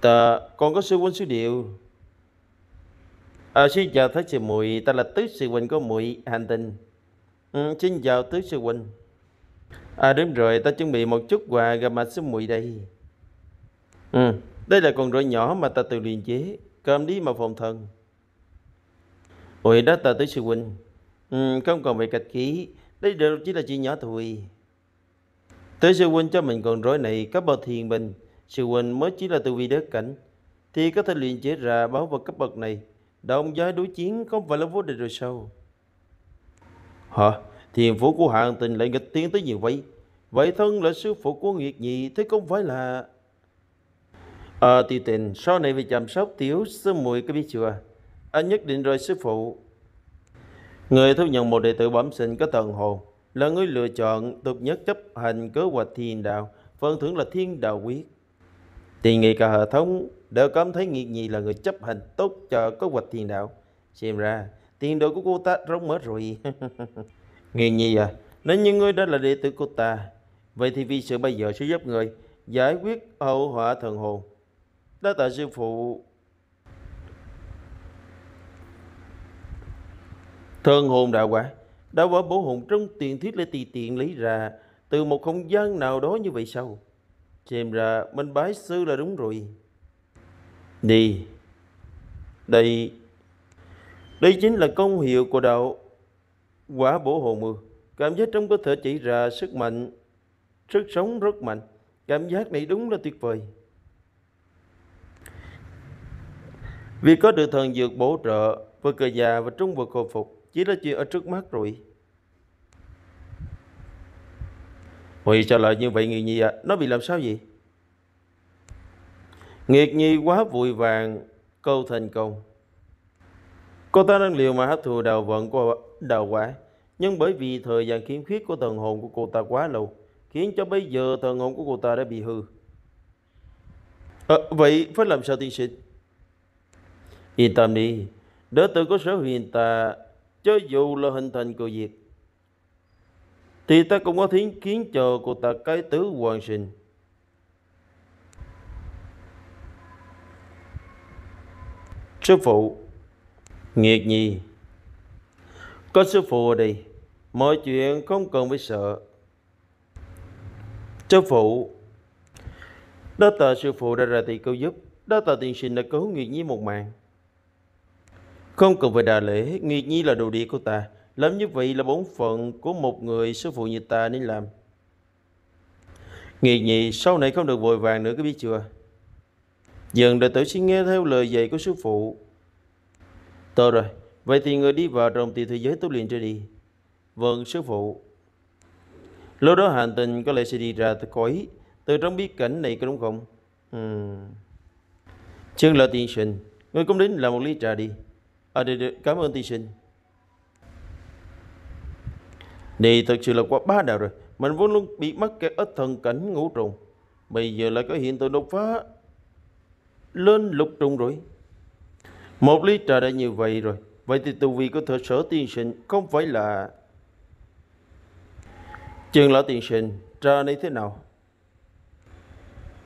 [SPEAKER 1] Ta, con có sư huynh sư điệu À, xin chào Thái Sư Muội, ta là Tứ Sư Huynh của Muội Hành Tinh. Ừ, xin chào Tứ Sư Huynh. À đúng rồi, ta chuẩn bị một chút quà gặp mặt Sư Muội đây. Ừ, đây là con rỗi nhỏ mà ta tự luyện chế, cơm đi mà phòng thân. Ôi đó ta Tứ Sư Huynh. Ừ, không còn bị cạch khí, đây đều chỉ là chuyện nhỏ thôi. Tứ Sư Huynh cho mình con rỗi này cấp bậc thiền bình, Sư Huynh mới chỉ là tu vi đất cảnh. Thì có thể luyện chế ra báo vật cấp bậc này Đồng giới đối chiến không phải là vô địch rồi sao? Hả? Thiền phủ của hạng Tình lại nghịch tiến tới như vậy? Vậy thân là sư phụ của Nguyệt nhị Thế không phải là... À, tiêu tình, sau này về chăm sóc tiểu sư mùi có biết chưa? Anh nhất định rồi sư phụ. Người thu nhận một đệ tử bẩm sinh có thần hồn là người lựa chọn tục nhất chấp hành kế hoạch thiền đạo, phần thưởng là thiên đạo quyết. Tiền nghị cả hệ thống Đỡ cấm thấy nghiệt nhị là người chấp hành tốt cho kế hoạch tiền đạo. Xem ra, tiền đồ của cô ta rỗng mở rồi. nghiệt nhị à, nếu như ngươi đã là đệ tử cô ta, vậy thì vì sự bây giờ sẽ giúp người giải quyết hậu họa thần hồn. Đã tạ sư phụ thần hồn đạo quả Đạo quả bổ hồn trong tiền thuyết lại tùy tiện lấy ra Từ một không gian nào đó như vậy sao Xem ra mình bái sư là đúng rồi đi. Đây đây chính là công hiệu của đạo quả bổ hồ mưa. Cảm giác trong cơ thể chỉ ra sức mạnh, sức sống rất mạnh. Cảm giác này đúng là tuyệt vời. Vì có được thần dược bổ trợ với cờ già và trung vực hồi phục chỉ là chuyện ở trước mắt rồi. Vì sao lại như vậy người nhi ạ? À? Nó bị làm sao vậy? Nghiệt nhi quá vội vàng câu thành công. Cô ta đang liều mà hấp thụ đào vận của đào quả. Nhưng bởi vì thời gian khiếm khuyết của thần hồn của cô ta quá lâu, khiến cho bây giờ thần hồn của cô ta đã bị hư. À, vậy phải làm sao tiên sinh? Yên tâm đi, đỡ tử có sở huyền ta, cho dù là hình thành cơ diệt, thì ta cũng có thiến kiến cho cô ta cái tứ hoàn sinh. sư phụ nghiệt nhi có sư phụ ở đây mọi chuyện không cần phải sợ sư phụ đó tờ sư phụ đã ra tay cứu giúp đó tờ tiền sinh đã cứu nghiệt nhi một mạng không cần phải đà lễ nghiệt nhi là đồ địa của ta làm như vậy là bổn phận của một người sư phụ như ta nên làm nghiệt nhi sau này không được vội vàng nữa có biết chưa Dần đệ tử xin nghe theo lời dạy của sư phụ. Tốt rồi, vậy thì người đi vào trong tỳ thế giới tu luyện trở đi. Vâng, sư phụ. Lúc đó hành tình có lẽ sẽ đi ra từ cõi, từ trong biết cảnh này có đúng không? Ừ. Chương là tiên sinh, người cũng đến làm một ly trà đi. À, được, được. cảm ơn tiên sinh. Này thật sự là quá ba đạo rồi, mình vốn luôn bị mắc cái ớt thần cảnh ngũ trùng. Bây giờ lại có hiện tượng đột phá lên lục trùng rồi. Một ly trà đã như vậy rồi. Vậy thì tu vi của thợ sở tiên sinh không phải là... Trường lão tiên sinh, trà này thế nào?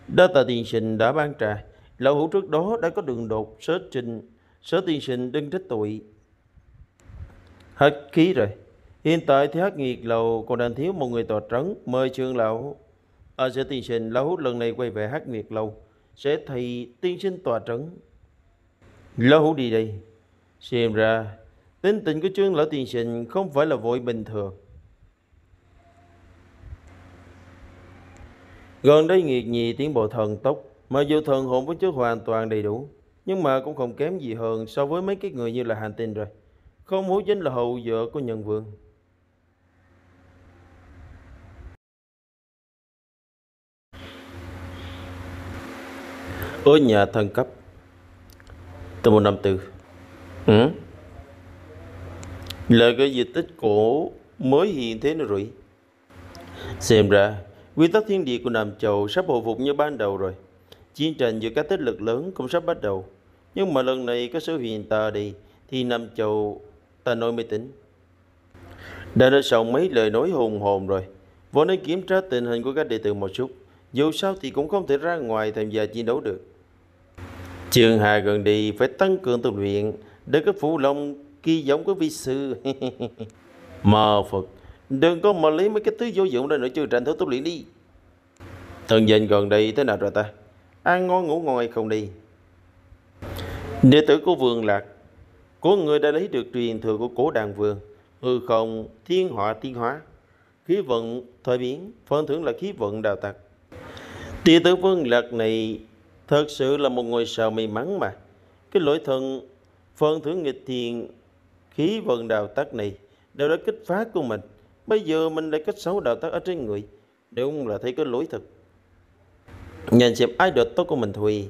[SPEAKER 1] Đa tạ tiên sinh đã ban trà. Lão hữu trước đó đã có đường đột, sớ trình, sở tiên sinh đừng trách tội. Hết khí rồi. Hiện tại thì hát nghiệt lầu còn đang thiếu một người tòa trấn. Mời trường lão... À, sở tiên sinh, lão hữu lần này quay về hát nghiệt lầu sẽ thị tiên sinh tòa trấn. Lão hữu đi đây. Xem ra, tính tình của trương lão tiên sinh không phải là vội bình thường. Gần đây nghiệt nhì tiến bộ thần tốc, mà dù thần hồn vẫn chưa hoàn toàn đầy đủ, nhưng mà cũng không kém gì hơn so với mấy cái người như là hành tinh rồi. Không hổ chính là hậu vợ của nhân vương. ở nhà thân cấp từ một 154 ừ? là cái di tích cổ mới hiện thế nữa rồi xem ra quy tắc thiên địa của Nam Châu sắp hồi phục như ban đầu rồi chiến tranh giữa các thế lực lớn cũng sắp bắt đầu nhưng mà lần này có số hiện ta đi thì Nam Châu ta nói mê tính đã nói xong mấy lời nói hùng hồn rồi vốn nên kiểm tra tình hình của các đệ tử một chút dù sao thì cũng không thể ra ngoài tham gia chiến đấu được Chương 2 gần đi phải tăng cường tu luyện để có phụ lòng kỳ giống của vị sư. mờ Phật, đừng có mà lấy mấy cái thứ vô dụng ra nữa chứ tranh thủ tu luyện đi. Thần danh gần đây thế nào rồi ta? Ăn ngon ngủ ngon hay không đi? Đệ tử của vườn Lạc, của người đã lấy được truyền thừa của cổ đàn vườn hư không, thiên họa thiên hóa, khí vận thời biến, phân thưởng là khí vận đào tặc. Đệ tử Vương Lạc này Thật sự là một người sao may mắn mà. Cái lỗi thần phân thưởng nghịch thiền khí vận đạo tác này đều đã kích phá của mình. Bây giờ mình lại kích xấu đạo tác ở trên người. đúng là thấy cái lỗi thật. Nhìn xem ai được tốt của mình thôi.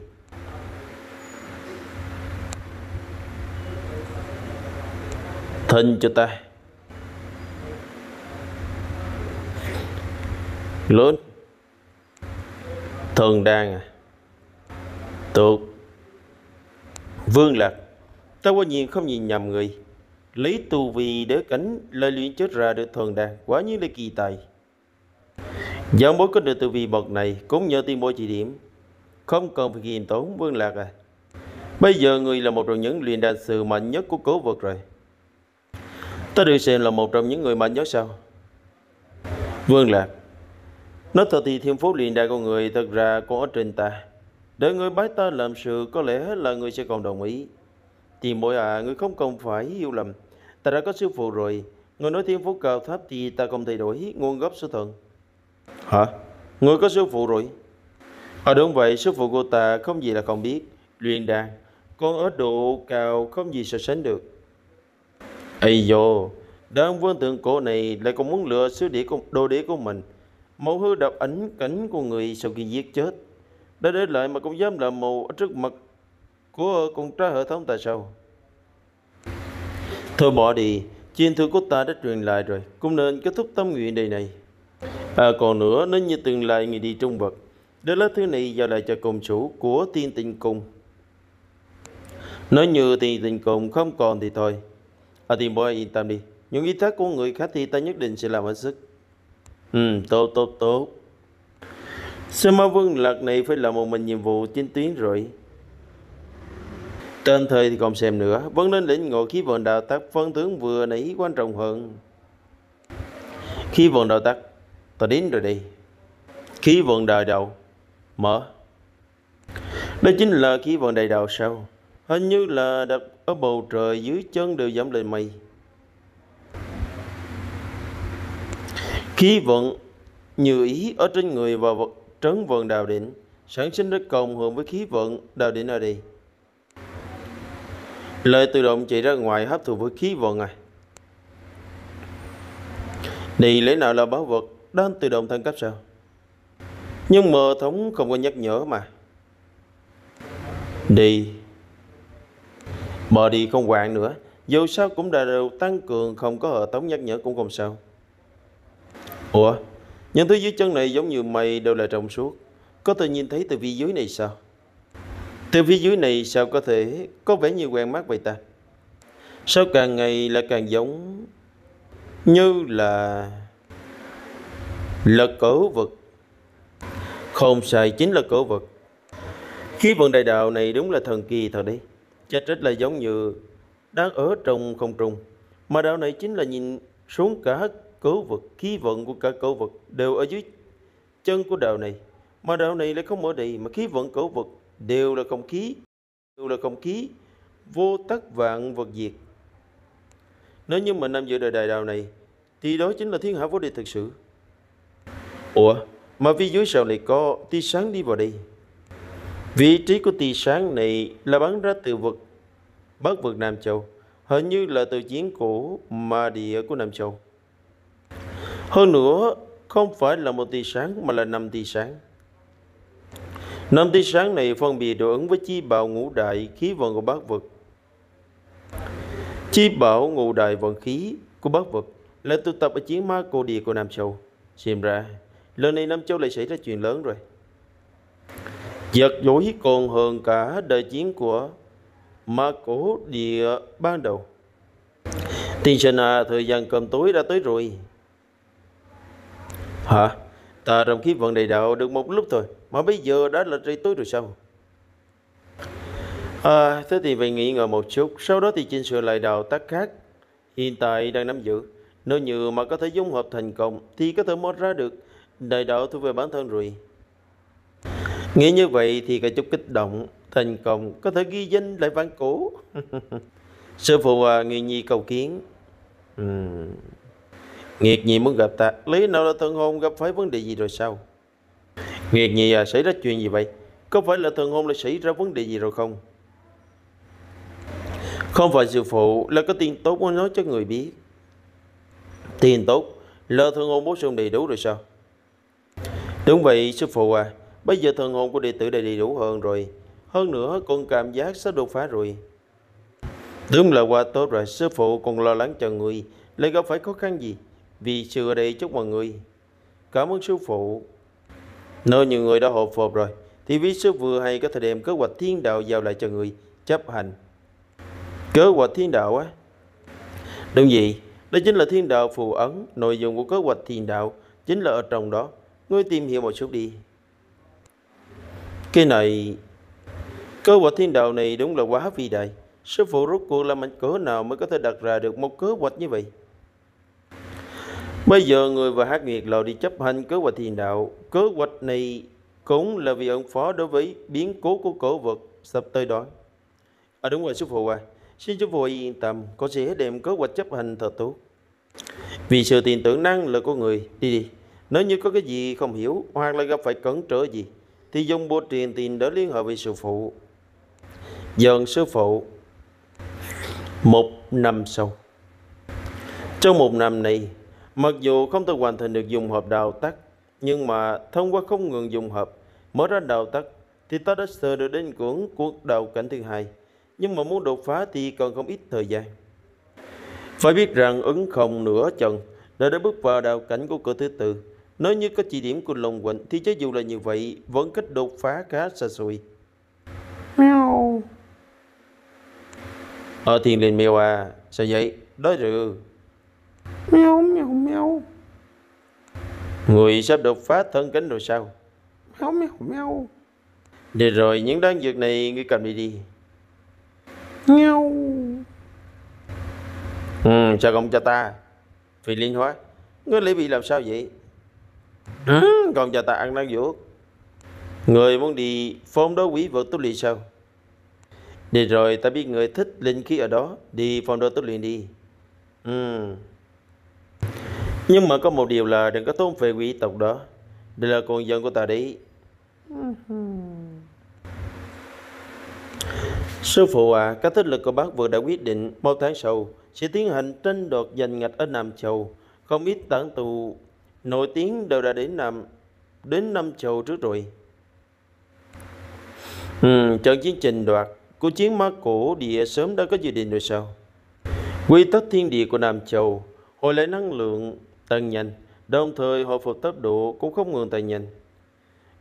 [SPEAKER 1] Thân cho ta. Lớn. Thường đang à tục vương lạc ta quả nhiên không nhìn nhầm người lấy tu vì đế cánh lời luyện chết ra được thuần đạt quá như là kỳ tài Giảng mối có được tu vị bậc này cũng nhờ tiền bối chỉ điểm Không cần phải ghiền tốn vương lạc à Bây giờ người là một trong những luyện đàn sư mạnh nhất của cố vật rồi Ta được xem là một trong những người mạnh nhất sao Vương lạc Nói thật thì thiên phú luyện đàn của người thật ra cũng ở trên ta để người bái ta làm sự có lẽ là người sẽ còn đồng ý. Thì mỗi à, người không cần phải hiểu lầm. Ta đã có sư phụ rồi. Người nói thiên phú cao thấp thì ta không thay đổi nguồn gốc sư thần. Hả? Người có sư phụ rồi. À đúng vậy, sư phụ của ta không gì là không biết. Luyện đàn, con ở độ cao không gì so sánh được. Ây dồ, đám vương tượng cổ này lại còn muốn lựa sứ đĩa của, đồ đĩa của mình. Mẫu hư đập ảnh cảnh của người sau khi giết chết đã để lại mà cũng dám làm mù ở trước mặt của con trai hệ thống tại sao? Thôi bỏ đi, chiên thư của ta đã truyền lại rồi, cũng nên kết thúc tâm nguyện đời này. À còn nữa, nếu như từng lai người đi trung vật, để lá thứ này giao lại cho công chủ của tiên tình cung. Nói như tiên tình cung không còn thì thôi. À thì boy yên tâm đi, những ý thác của người khác thì ta nhất định sẽ làm hết sức. Ừ, tốt, tốt, tốt. Sơ ma vương lần này phải là một mình nhiệm vụ chính tuyến rồi. Trên thời thì còn xem nữa, vẫn vâng nên lĩnh ngộ khí vận đạo tắc phân tướng vừa nãy quan trọng hơn. Khí vận đạo tắc, ta đến rồi đi. Khí vận đời đầu, mở. Đó chính là khí vận đầy đầu sao? Hình như là đặt ở bầu trời dưới chân đều giảm lên mây. Khí vận như ý ở trên người và vật trấn vận đào định, sản sinh rất cộng hưởng với khí vận đào định ở đây. lời tự động chạy ra ngoài hấp thụ với khí vận à. Đi lấy nào là báo vật đang tự động thân cấp sao? Nhưng mờ thống không có nhắc nhở mà. Đi. Bờ đi không quạng nữa. Dù sao cũng đã đều tăng cường không có hệ thống nhắc nhở cũng không sao. Ủa? Những thứ dưới chân này giống như mây đều là trong suốt. Có thể nhìn thấy từ phía dưới này sao? Từ phía dưới này sao có thể có vẻ như quen mắt vậy ta? Sao càng ngày lại càng giống như là lật cổ vật. Không sai chính là cổ vật. Khí vận đại đạo này đúng là thần kỳ thật đấy. Chết rất là giống như đang ở trong không trung. Mà đạo này chính là nhìn xuống cả cứu vật khí vận của cả cửu vật đều ở dưới chân của đạo này. Mà đạo này lại không ở đây, mà khí vận cửu vật đều là không khí, đều là không khí, vô tất vạn vật diệt. Nếu như mình nằm giữa đời đại đạo này, thì đó chính là thiên hạ vô địch thực sự. Ủa, mà phía dưới sao lại có tia sáng đi vào đây? Vị trí của tia sáng này là bắn ra từ vực Bắc vực Nam Châu, hình như là từ chiến cổ mà địa của Nam Châu. Hơn nữa, không phải là một tia sáng mà là năm tia sáng. Năm tia sáng này phân biệt đối ứng với chi bảo ngũ đại khí vận của bát vật Chi bảo ngũ đại vận khí của bát vật là tụ tập ở chiến ma cổ địa của Nam Châu. Xem ra, lần này Nam Châu lại xảy ra chuyện lớn rồi. Giật dối còn hơn cả đời chiến của ma cổ địa ban đầu. Tiên sinh à, thời gian cơm tối đã tới rồi. Hả? Ta trong khí vận đầy đạo được một lúc thôi Mà bây giờ đã là trời tối rồi sao? À, thế thì phải nghĩ ngợi một chút Sau đó thì chỉnh sửa lại đạo tác khác Hiện tại đang nắm giữ Nếu như mà có thể dung hợp thành công Thì có thể mở ra được đại đạo thuộc về bản thân rồi Nghĩ như vậy thì cả chút kích động Thành công có thể ghi danh lại vãn cố Sư phụ à, nghi nhi cầu kiến Ừm Nguyệt nhi muốn gặp ta Lý nào là thần hồn gặp phải vấn đề gì rồi sao Nguyệt nhi à xảy ra chuyện gì vậy Có phải là thần hồn lại xảy ra vấn đề gì rồi không Không phải sư phụ Là có tiền tốt muốn nói cho người biết Tiền tốt Là thần hồn bố sung đầy đủ rồi sao Đúng vậy sư phụ à Bây giờ thần hồn của đệ tử đầy đủ hơn rồi Hơn nữa con cảm giác sắp đột phá rồi Đúng là qua tốt rồi Sư phụ còn lo lắng cho người Lại gặp phải khó khăn gì vì sư ở đây chúc mọi người. Cảm ơn sư phụ. Nơi nhiều người đã hộp phộp rồi, thì vị sư vừa hay có thể đem kế hoạch thiên đạo giao lại cho người chấp hành. Kế hoạch thiên đạo á? Đúng vậy, đó chính là thiên đạo phù ấn, nội dung của kế hoạch thiên đạo chính là ở trong đó. Ngươi tìm hiểu một chút đi. Cái này, kế hoạch thiên đạo này đúng là quá vĩ đại. Sư phụ rốt cuộc là mạnh cỡ nào mới có thể đặt ra được một kế hoạch như vậy? Bây giờ người và hát nghiệt lầu đi chấp hành kế hoạch thiền đạo. Kế hoạch này cũng là vì ứng phó đối với biến cố của cổ vật sắp tới đó. À đúng rồi sư phụ à, xin sư phụ yên tâm, con sẽ đem kế hoạch chấp hành thật tốt. Vì sự tiền tưởng năng là của người, đi đi. Nếu như có cái gì không hiểu hoặc là gặp phải cấn trở gì, thì dùng bộ truyền tiền để liên hệ với sư phụ. Dần sư phụ. Một năm sau. Trong một năm này, Mặc dù không thể hoàn thành được dùng hợp đào tắc, nhưng mà thông qua không ngừng dùng hợp, mở ra đào tắc, thì ta đã sờ được đến cuốn cuộc đầu cảnh thứ hai. Nhưng mà muốn đột phá thì còn không ít thời gian. Phải biết rằng ứng không nửa trận đã đã bước vào đào cảnh của cửa thứ tư. Nếu như có chỉ điểm của Long Quỳnh thì cho dù là như vậy vẫn cách đột phá khá xa xôi. Mèo. Ở thiên liền mèo à, sao vậy? Đói rừ. Mèo không meo Người sắp đột phá thân cánh rồi sao Meo meo meo để rồi những đan dược này ngươi cầm đi đi Meo ừ, Sao không cho ta phi liên hóa Ngươi lấy bị làm sao vậy ừ, Còn cho ta ăn đan dược Người muốn đi phong đấu quý vợ tu luyện sao để rồi ta biết người thích linh khí ở đó Đi phong đấu tu luyện đi Ừ nhưng mà có một điều là đừng có tốn về quý tộc đó đây là con dân của ta đấy Sư phụ à, các thế lực của bác vừa đã quyết định một tháng sau sẽ tiến hành tranh đoạt giành ngạch ở Nam Châu. Không ít tảng tù nổi tiếng đều đã đến Nam đến Nam Châu trước rồi. Ừ, trận chiến trình đoạt của chiến mã cổ địa sớm đã có dự định rồi sao? Quy tắc thiên địa của Nam Châu hồi lại năng lượng tân nhanh, đồng thời hội phật tốc độ cũng không ngừng tăng nhanh.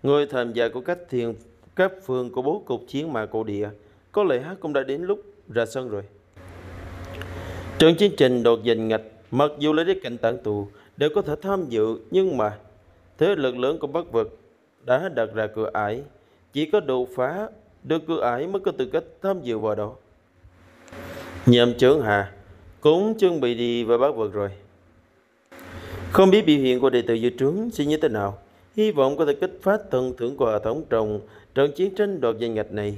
[SPEAKER 1] Người tham gia của cách thiền cấp phương của bố cục chiến mà cổ địa có lẽ cũng đã đến lúc ra sân rồi. Trong chương trình đột giành ngạch, mặc dù lấy đế cảnh tản tù đều có thể tham dự nhưng mà thế lực lớn của bắc vực đã đặt ra cửa ải, chỉ có đột phá được cửa ải mới có tư cách tham dự vào đó. Nhậm trưởng Hà cũng chuẩn bị đi với bắc vực rồi. Không biết biểu hiện của đệ tử dự trướng sẽ như thế nào, hy vọng có thể kích phát thần thưởng của hệ thống trong trận chiến tranh đoạt danh ngạch này.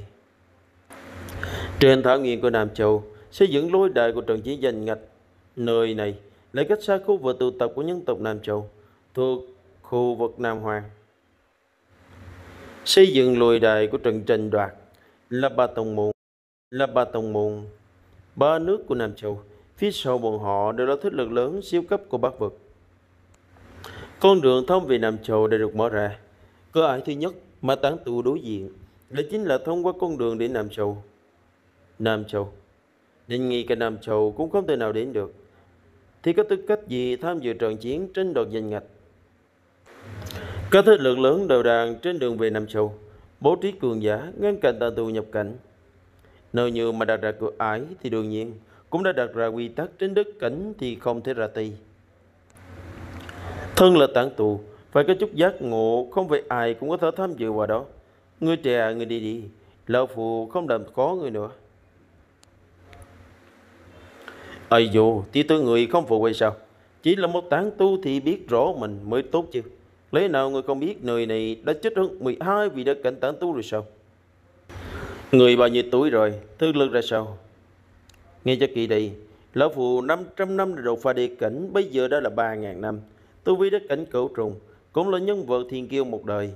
[SPEAKER 1] Trên thảo nguyên của Nam Châu, xây dựng lối đài của trận chiến danh ngạch nơi này lại cách xa khu vực tụ tập của nhân tộc Nam Châu thuộc khu vực Nam Hoàng. Xây dựng lôi đài của trận tranh đoạt là ba tông môn, là ba tông môn, ba nước của Nam Châu. Phía sau bọn họ đều là thế lực lớn siêu cấp của Bắc vực. Con đường thông về Nam Châu đã được mở ra. Cửa ải thứ nhất mà tán tu đối diện đó chính là thông qua con đường đến Nam Châu. Nam Châu. Định nghi cả Nam Châu cũng không thể nào đến được. Thì có tư cách gì tham dự trận chiến trên đoạt danh ngạch? Các thế lực lớn đều đang trên đường về Nam Châu, bố trí cường giả ngăn cản tà tù nhập cảnh. Nếu như mà đặt ra cửa ải thì đương nhiên cũng đã đặt ra quy tắc trên đất cảnh thì không thể ra tay. Thân là tạng tù, phải có chút giác ngộ, không phải ai cũng có thể tham dự vào đó. người trẻ người đi đi, lão phụ không làm có người nữa. Ây dù, tí tư người không phụ quay sao? Chỉ là một tán tu thì biết rõ mình mới tốt chứ. Lấy nào người không biết người này đã chết hơn 12 vì đã cảnh tán tu rồi sao? Người bao nhiêu tuổi rồi, thương lực ra sao? Nghe cho kỳ đi, lão phụ 500 năm đã đột phá địa cảnh, bây giờ đã là 3.000 năm. Tu Vi đất cảnh cửu trùng Cũng là nhân vật thiên kiêu một đời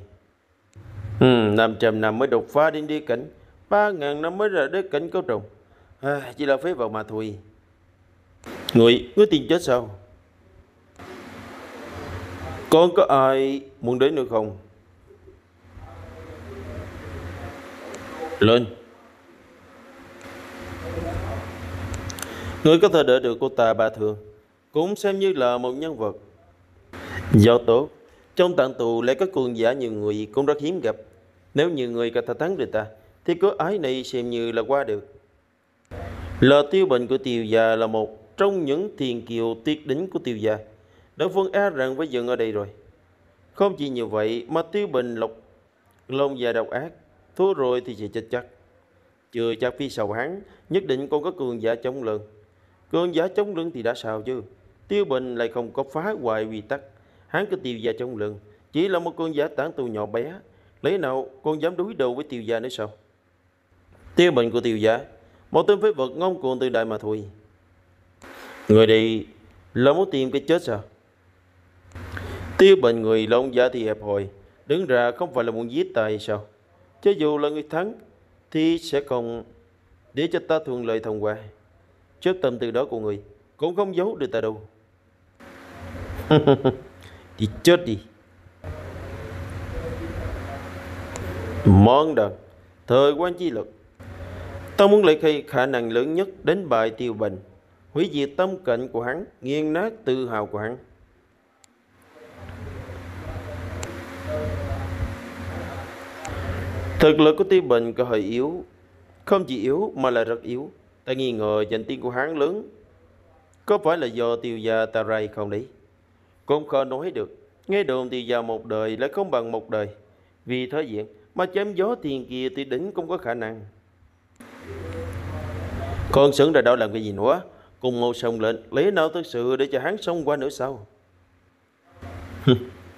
[SPEAKER 1] ừ, 500 năm mới đột phá đến đế cảnh 3.000 năm mới ra đất cảnh cửu trùng à, Chỉ là phế vật mà thôi Người, ngươi tiền chết sao Con có ai muốn đến nữa không Lên Người có thể đỡ được cô ta ba thường Cũng xem như là một nhân vật Do tốt, trong tạng tù lại có cường giả nhiều người cũng rất hiếm gặp. Nếu nhiều người cả thả thắng được ta, thì có ái này xem như là qua được. lờ tiêu bệnh của tiêu già là một trong những thiền kiều tuyệt đỉnh của tiêu già. Đỗ Phương e rằng với dừng ở đây rồi. Không chỉ như vậy mà tiêu bình lộc lông già độc ác, thua rồi thì sẽ chết chắc. Chưa chắc phi sầu hắn, nhất định còn có cường giả chống lưng. Cường giả chống lưng thì đã sao chứ? Tiêu Bình lại không có phá hoại quy tắc hắn cứ tiêu gia trong lưng chỉ là một con giả tản tù nhỏ bé lấy nào con dám đối đầu với tiêu gia nữa sao tiêu bệnh của tiêu gia một tên phế vật ngông cuồng từ đại mà thôi người đi là muốn tìm cái chết sao tiêu bệnh người là ông giả thì hẹp hòi đứng ra không phải là muốn giết tài sao cho dù là người thắng thì sẽ còn để cho ta thuận lợi thông qua chớp tâm từ đó của người cũng không giấu được ta đâu đi chết đi món đần thời quan chi lực ta muốn lấy khi khả năng lớn nhất đến bài tiêu bình hủy diệt tâm cạnh của hắn nghiền nát tự hào của hắn thực lực của tiêu bình có hơi yếu không chỉ yếu mà là rất yếu ta nghi ngờ danh tiếng của hắn lớn có phải là do tiêu gia ta ray không đấy cũng khó nói được. Nghe đồn thì vào một đời lại không bằng một đời. Vì thế diện mà chém gió tiền kia thì đỉnh cũng có khả năng. Con sững ra đó làm cái gì nữa? Cùng ngô sông lên lấy nào thực sự để cho hắn sống qua nữa sau.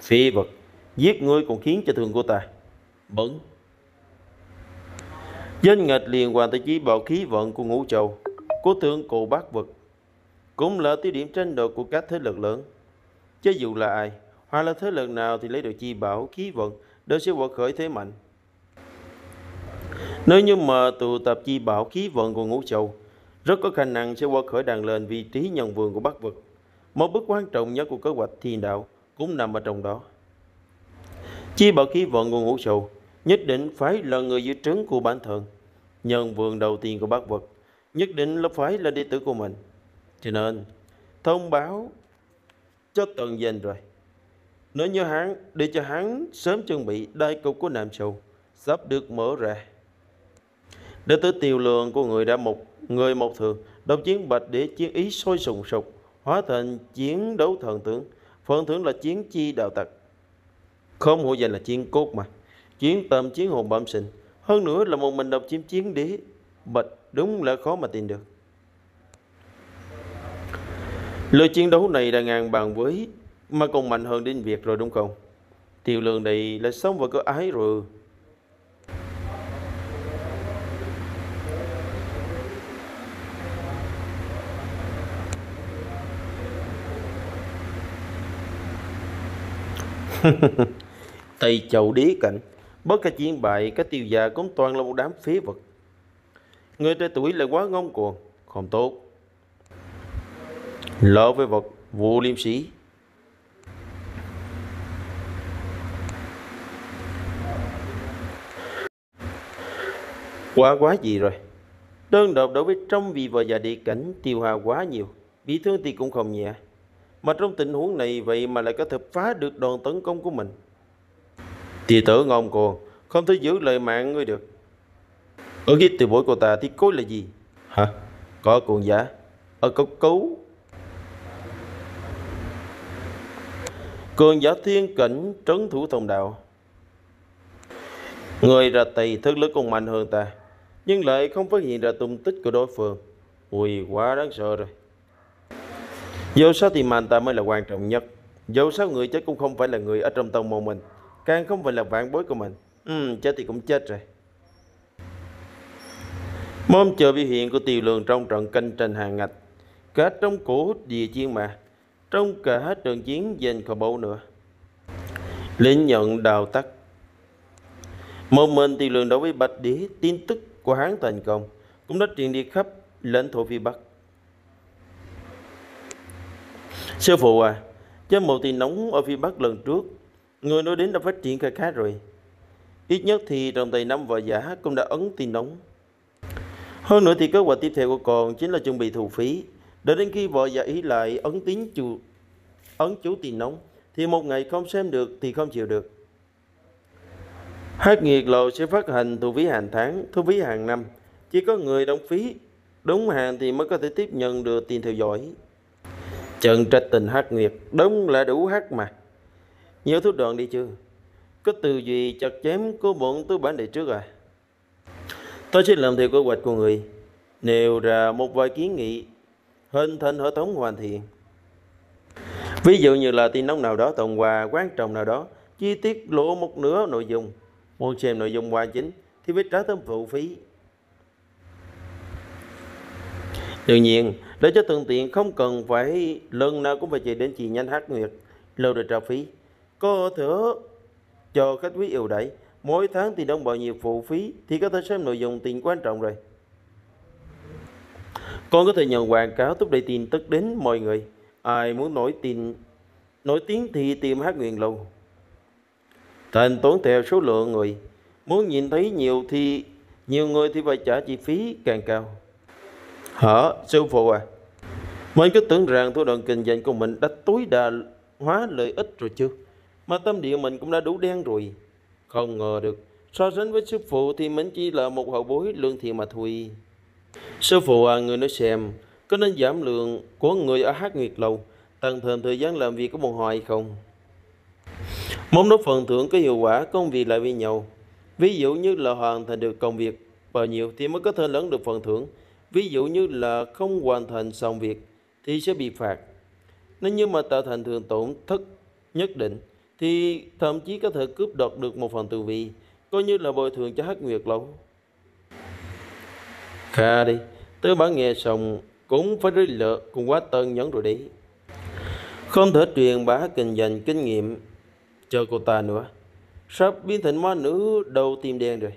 [SPEAKER 1] Phi vật, giết ngươi còn khiến cho thương của ta. Bẩn. Danh nghịch liền hoàn tới chí bảo khí vận của ngũ châu, của thượng cổ bác vật. Cũng là tiêu điểm tranh đoạt của các thế lực lớn. Chứ dù là ai, hoặc là thế lực nào thì lấy được chi bảo, khí vận đều sẽ quật khởi thế mạnh. Nếu như mà tụ tập chi bảo khí vận của ngũ châu, rất có khả năng sẽ qua khởi đàn lên vị trí nhân vườn của Bắc vực. Một bước quan trọng nhất của kế hoạch thiên đạo cũng nằm ở trong đó. Chi bảo khí vận của ngũ châu nhất định phải là người dưới trướng của bản thân, nhân vườn đầu tiên của Bắc vực, nhất định là phải là đệ tử của mình. Cho nên, thông báo cho tận dành rồi. Nói nhớ hắn để cho hắn sớm chuẩn bị đại cục của Nam Sầu sắp được mở ra. Để tới tiêu lượng của người đã một người một thường, đồng chiến bạch để chiến ý sôi sùng sục, hóa thành chiến đấu thần tướng. Phần thưởng là chiến chi đạo tặc. Không hổ danh là chiến cốt mà. Chiến tâm chiến hồn bẩm sinh. Hơn nữa là một mình độc chiếm chiến đế. Bạch đúng là khó mà tìm được. Lối chiến đấu này đã ngang bằng với mà còn mạnh hơn đến việc rồi đúng không? Tiêu lượng này là sống và có ái rồi. Tây chầu đế cạnh Bất cả chiến bại Các tiêu già cũng toàn là một đám phế vật Người trẻ tuổi lại quá ngông cuồng Không tốt lỡ với vật vô liêm sĩ quá quá gì rồi đơn độc đối với trong vị và già địa cảnh tiêu hao quá nhiều bị thương thì cũng không nhẹ mà trong tình huống này vậy mà lại có thể phá được đòn tấn công của mình thì tử ngon cuồng không thể giữ lời mạng ngươi được ở khi từ bối cô ta thì cối là gì hả có cuồng giả ở cốc cấu Cường giả thiên cảnh trấn thủ thông đạo Người ra tay thức lực cũng mạnh hơn ta Nhưng lại không phát hiện ra tung tích của đối phương Ui quá đáng sợ rồi Dẫu sao thì mạnh ta mới là quan trọng nhất Dẫu sao người chết cũng không phải là người ở trong tông môn mình Càng không phải là vạn bối của mình Ừ chết thì cũng chết rồi Mong chờ biểu hiện của tiêu lường trong trận canh tranh hàng ngạch Cả trong cổ hút địa chiến mà trong cả trận chiến giành khỏi bầu nữa. Lĩnh nhận đào tắc Một mình thì lượng đối với Bạch Đế tin tức của Hán thành công cũng đã truyền đi khắp lãnh thổ phía Bắc. Sư phụ à, cho một thì nóng ở phía Bắc lần trước, người nói đến đã phát triển khá khá rồi. Ít nhất thì trong tay năm vợ giả cũng đã ấn tin nóng. Hơn nữa thì kết quả tiếp theo của còn chính là chuẩn bị thủ phí Đợi đến khi vợ ý lại ấn tín chủ, ấn chú tiền nóng, thì một ngày không xem được thì không chịu được. Hát nghiệt lộ sẽ phát hành thu phí hàng tháng, thu phí hàng năm. Chỉ có người đóng phí, đúng hàng thì mới có thể tiếp nhận được tiền theo dõi. Trận trách tình hát nghiệt, đúng là đủ hát mà. Nhớ thủ đoạn đi chưa? Có từ gì chặt chém của bọn tôi bản đề trước à? Tôi sẽ làm theo kế hoạch của người, nêu ra một vài kiến nghị hình thành hệ thống hoàn thiện. Ví dụ như là tin nóng nào đó, tuần quà, quan trọng nào đó, chi tiết lộ một nửa nội dung, muốn xem nội dung hoàn chính thì phải trả thêm phụ phí. Đương nhiên, để cho thuận tiện không cần phải lần nào cũng phải chạy đến chị nhanh hát nguyệt, lâu được trả phí. Có thể cho khách quý yêu đẩy, mỗi tháng thì đóng bao nhiêu phụ phí thì có thể xem nội dung tiền quan trọng rồi. Con có thể nhận quảng cáo thúc đẩy tin tức đến mọi người. Ai muốn nổi tin nổi tiếng thì tìm hát nguyện lâu. Thành tốn theo số lượng người. Muốn nhìn thấy nhiều thì nhiều người thì phải trả chi phí càng cao. Hả, sư phụ à? Mình cứ tưởng rằng thủ đoạn kinh doanh của mình đã tối đa hóa lợi ích rồi chưa? Mà tâm địa mình cũng đã đủ đen rồi. Không ngờ được, so sánh với sư phụ thì mình chỉ là một hậu bối lương thiện mà thôi. Sư phụ à, người nói xem, có nên giảm lượng của người ở Hát Nguyệt Lâu, tăng thêm thời gian làm việc của một hồi hay không? Muốn đốt phần thưởng có hiệu quả công việc lại với nhau. Ví dụ như là hoàn thành được công việc bao nhiêu thì mới có thể lớn được phần thưởng. Ví dụ như là không hoàn thành xong việc thì sẽ bị phạt. Nếu như mà tạo thành thường tổn thất nhất định thì thậm chí có thể cướp đoạt được một phần tử vị, coi như là bồi thường cho Hát Nguyệt Lâu. Kha đi Tứ bản nghe xong cũng phải rưới lợ cùng quá tân nhấn rồi đi Không thể truyền bá kinh dành kinh nghiệm cho cô ta nữa Sắp biến thành ma nữ đầu tim đen rồi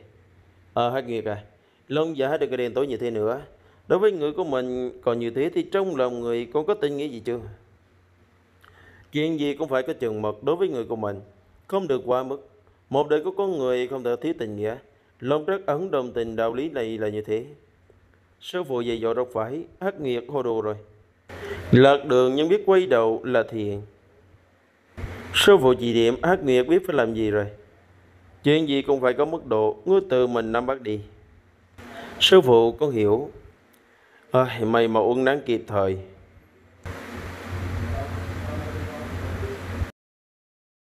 [SPEAKER 1] À hát nghiệt à Lông giả được cái đèn tối như thế nữa Đối với người của mình còn như thế thì trong lòng người còn có tình nghĩa gì chưa? Chuyện gì cũng phải có chừng mực đối với người của mình Không được quá mức Một đời có con người không thể thiếu tình nghĩa Lòng rất ấn đồng tình đạo lý này là như thế sư phụ dạy dỗ đọc phải hắc nghiệt hồ đồ rồi lật đường nhưng biết quay đầu là thiện sư phụ chỉ điểm hắc nghiệt biết phải làm gì rồi chuyện gì cũng phải có mức độ ngứa từ mình nắm bắt đi sư phụ có hiểu à, mày mà uống nắng kịp thời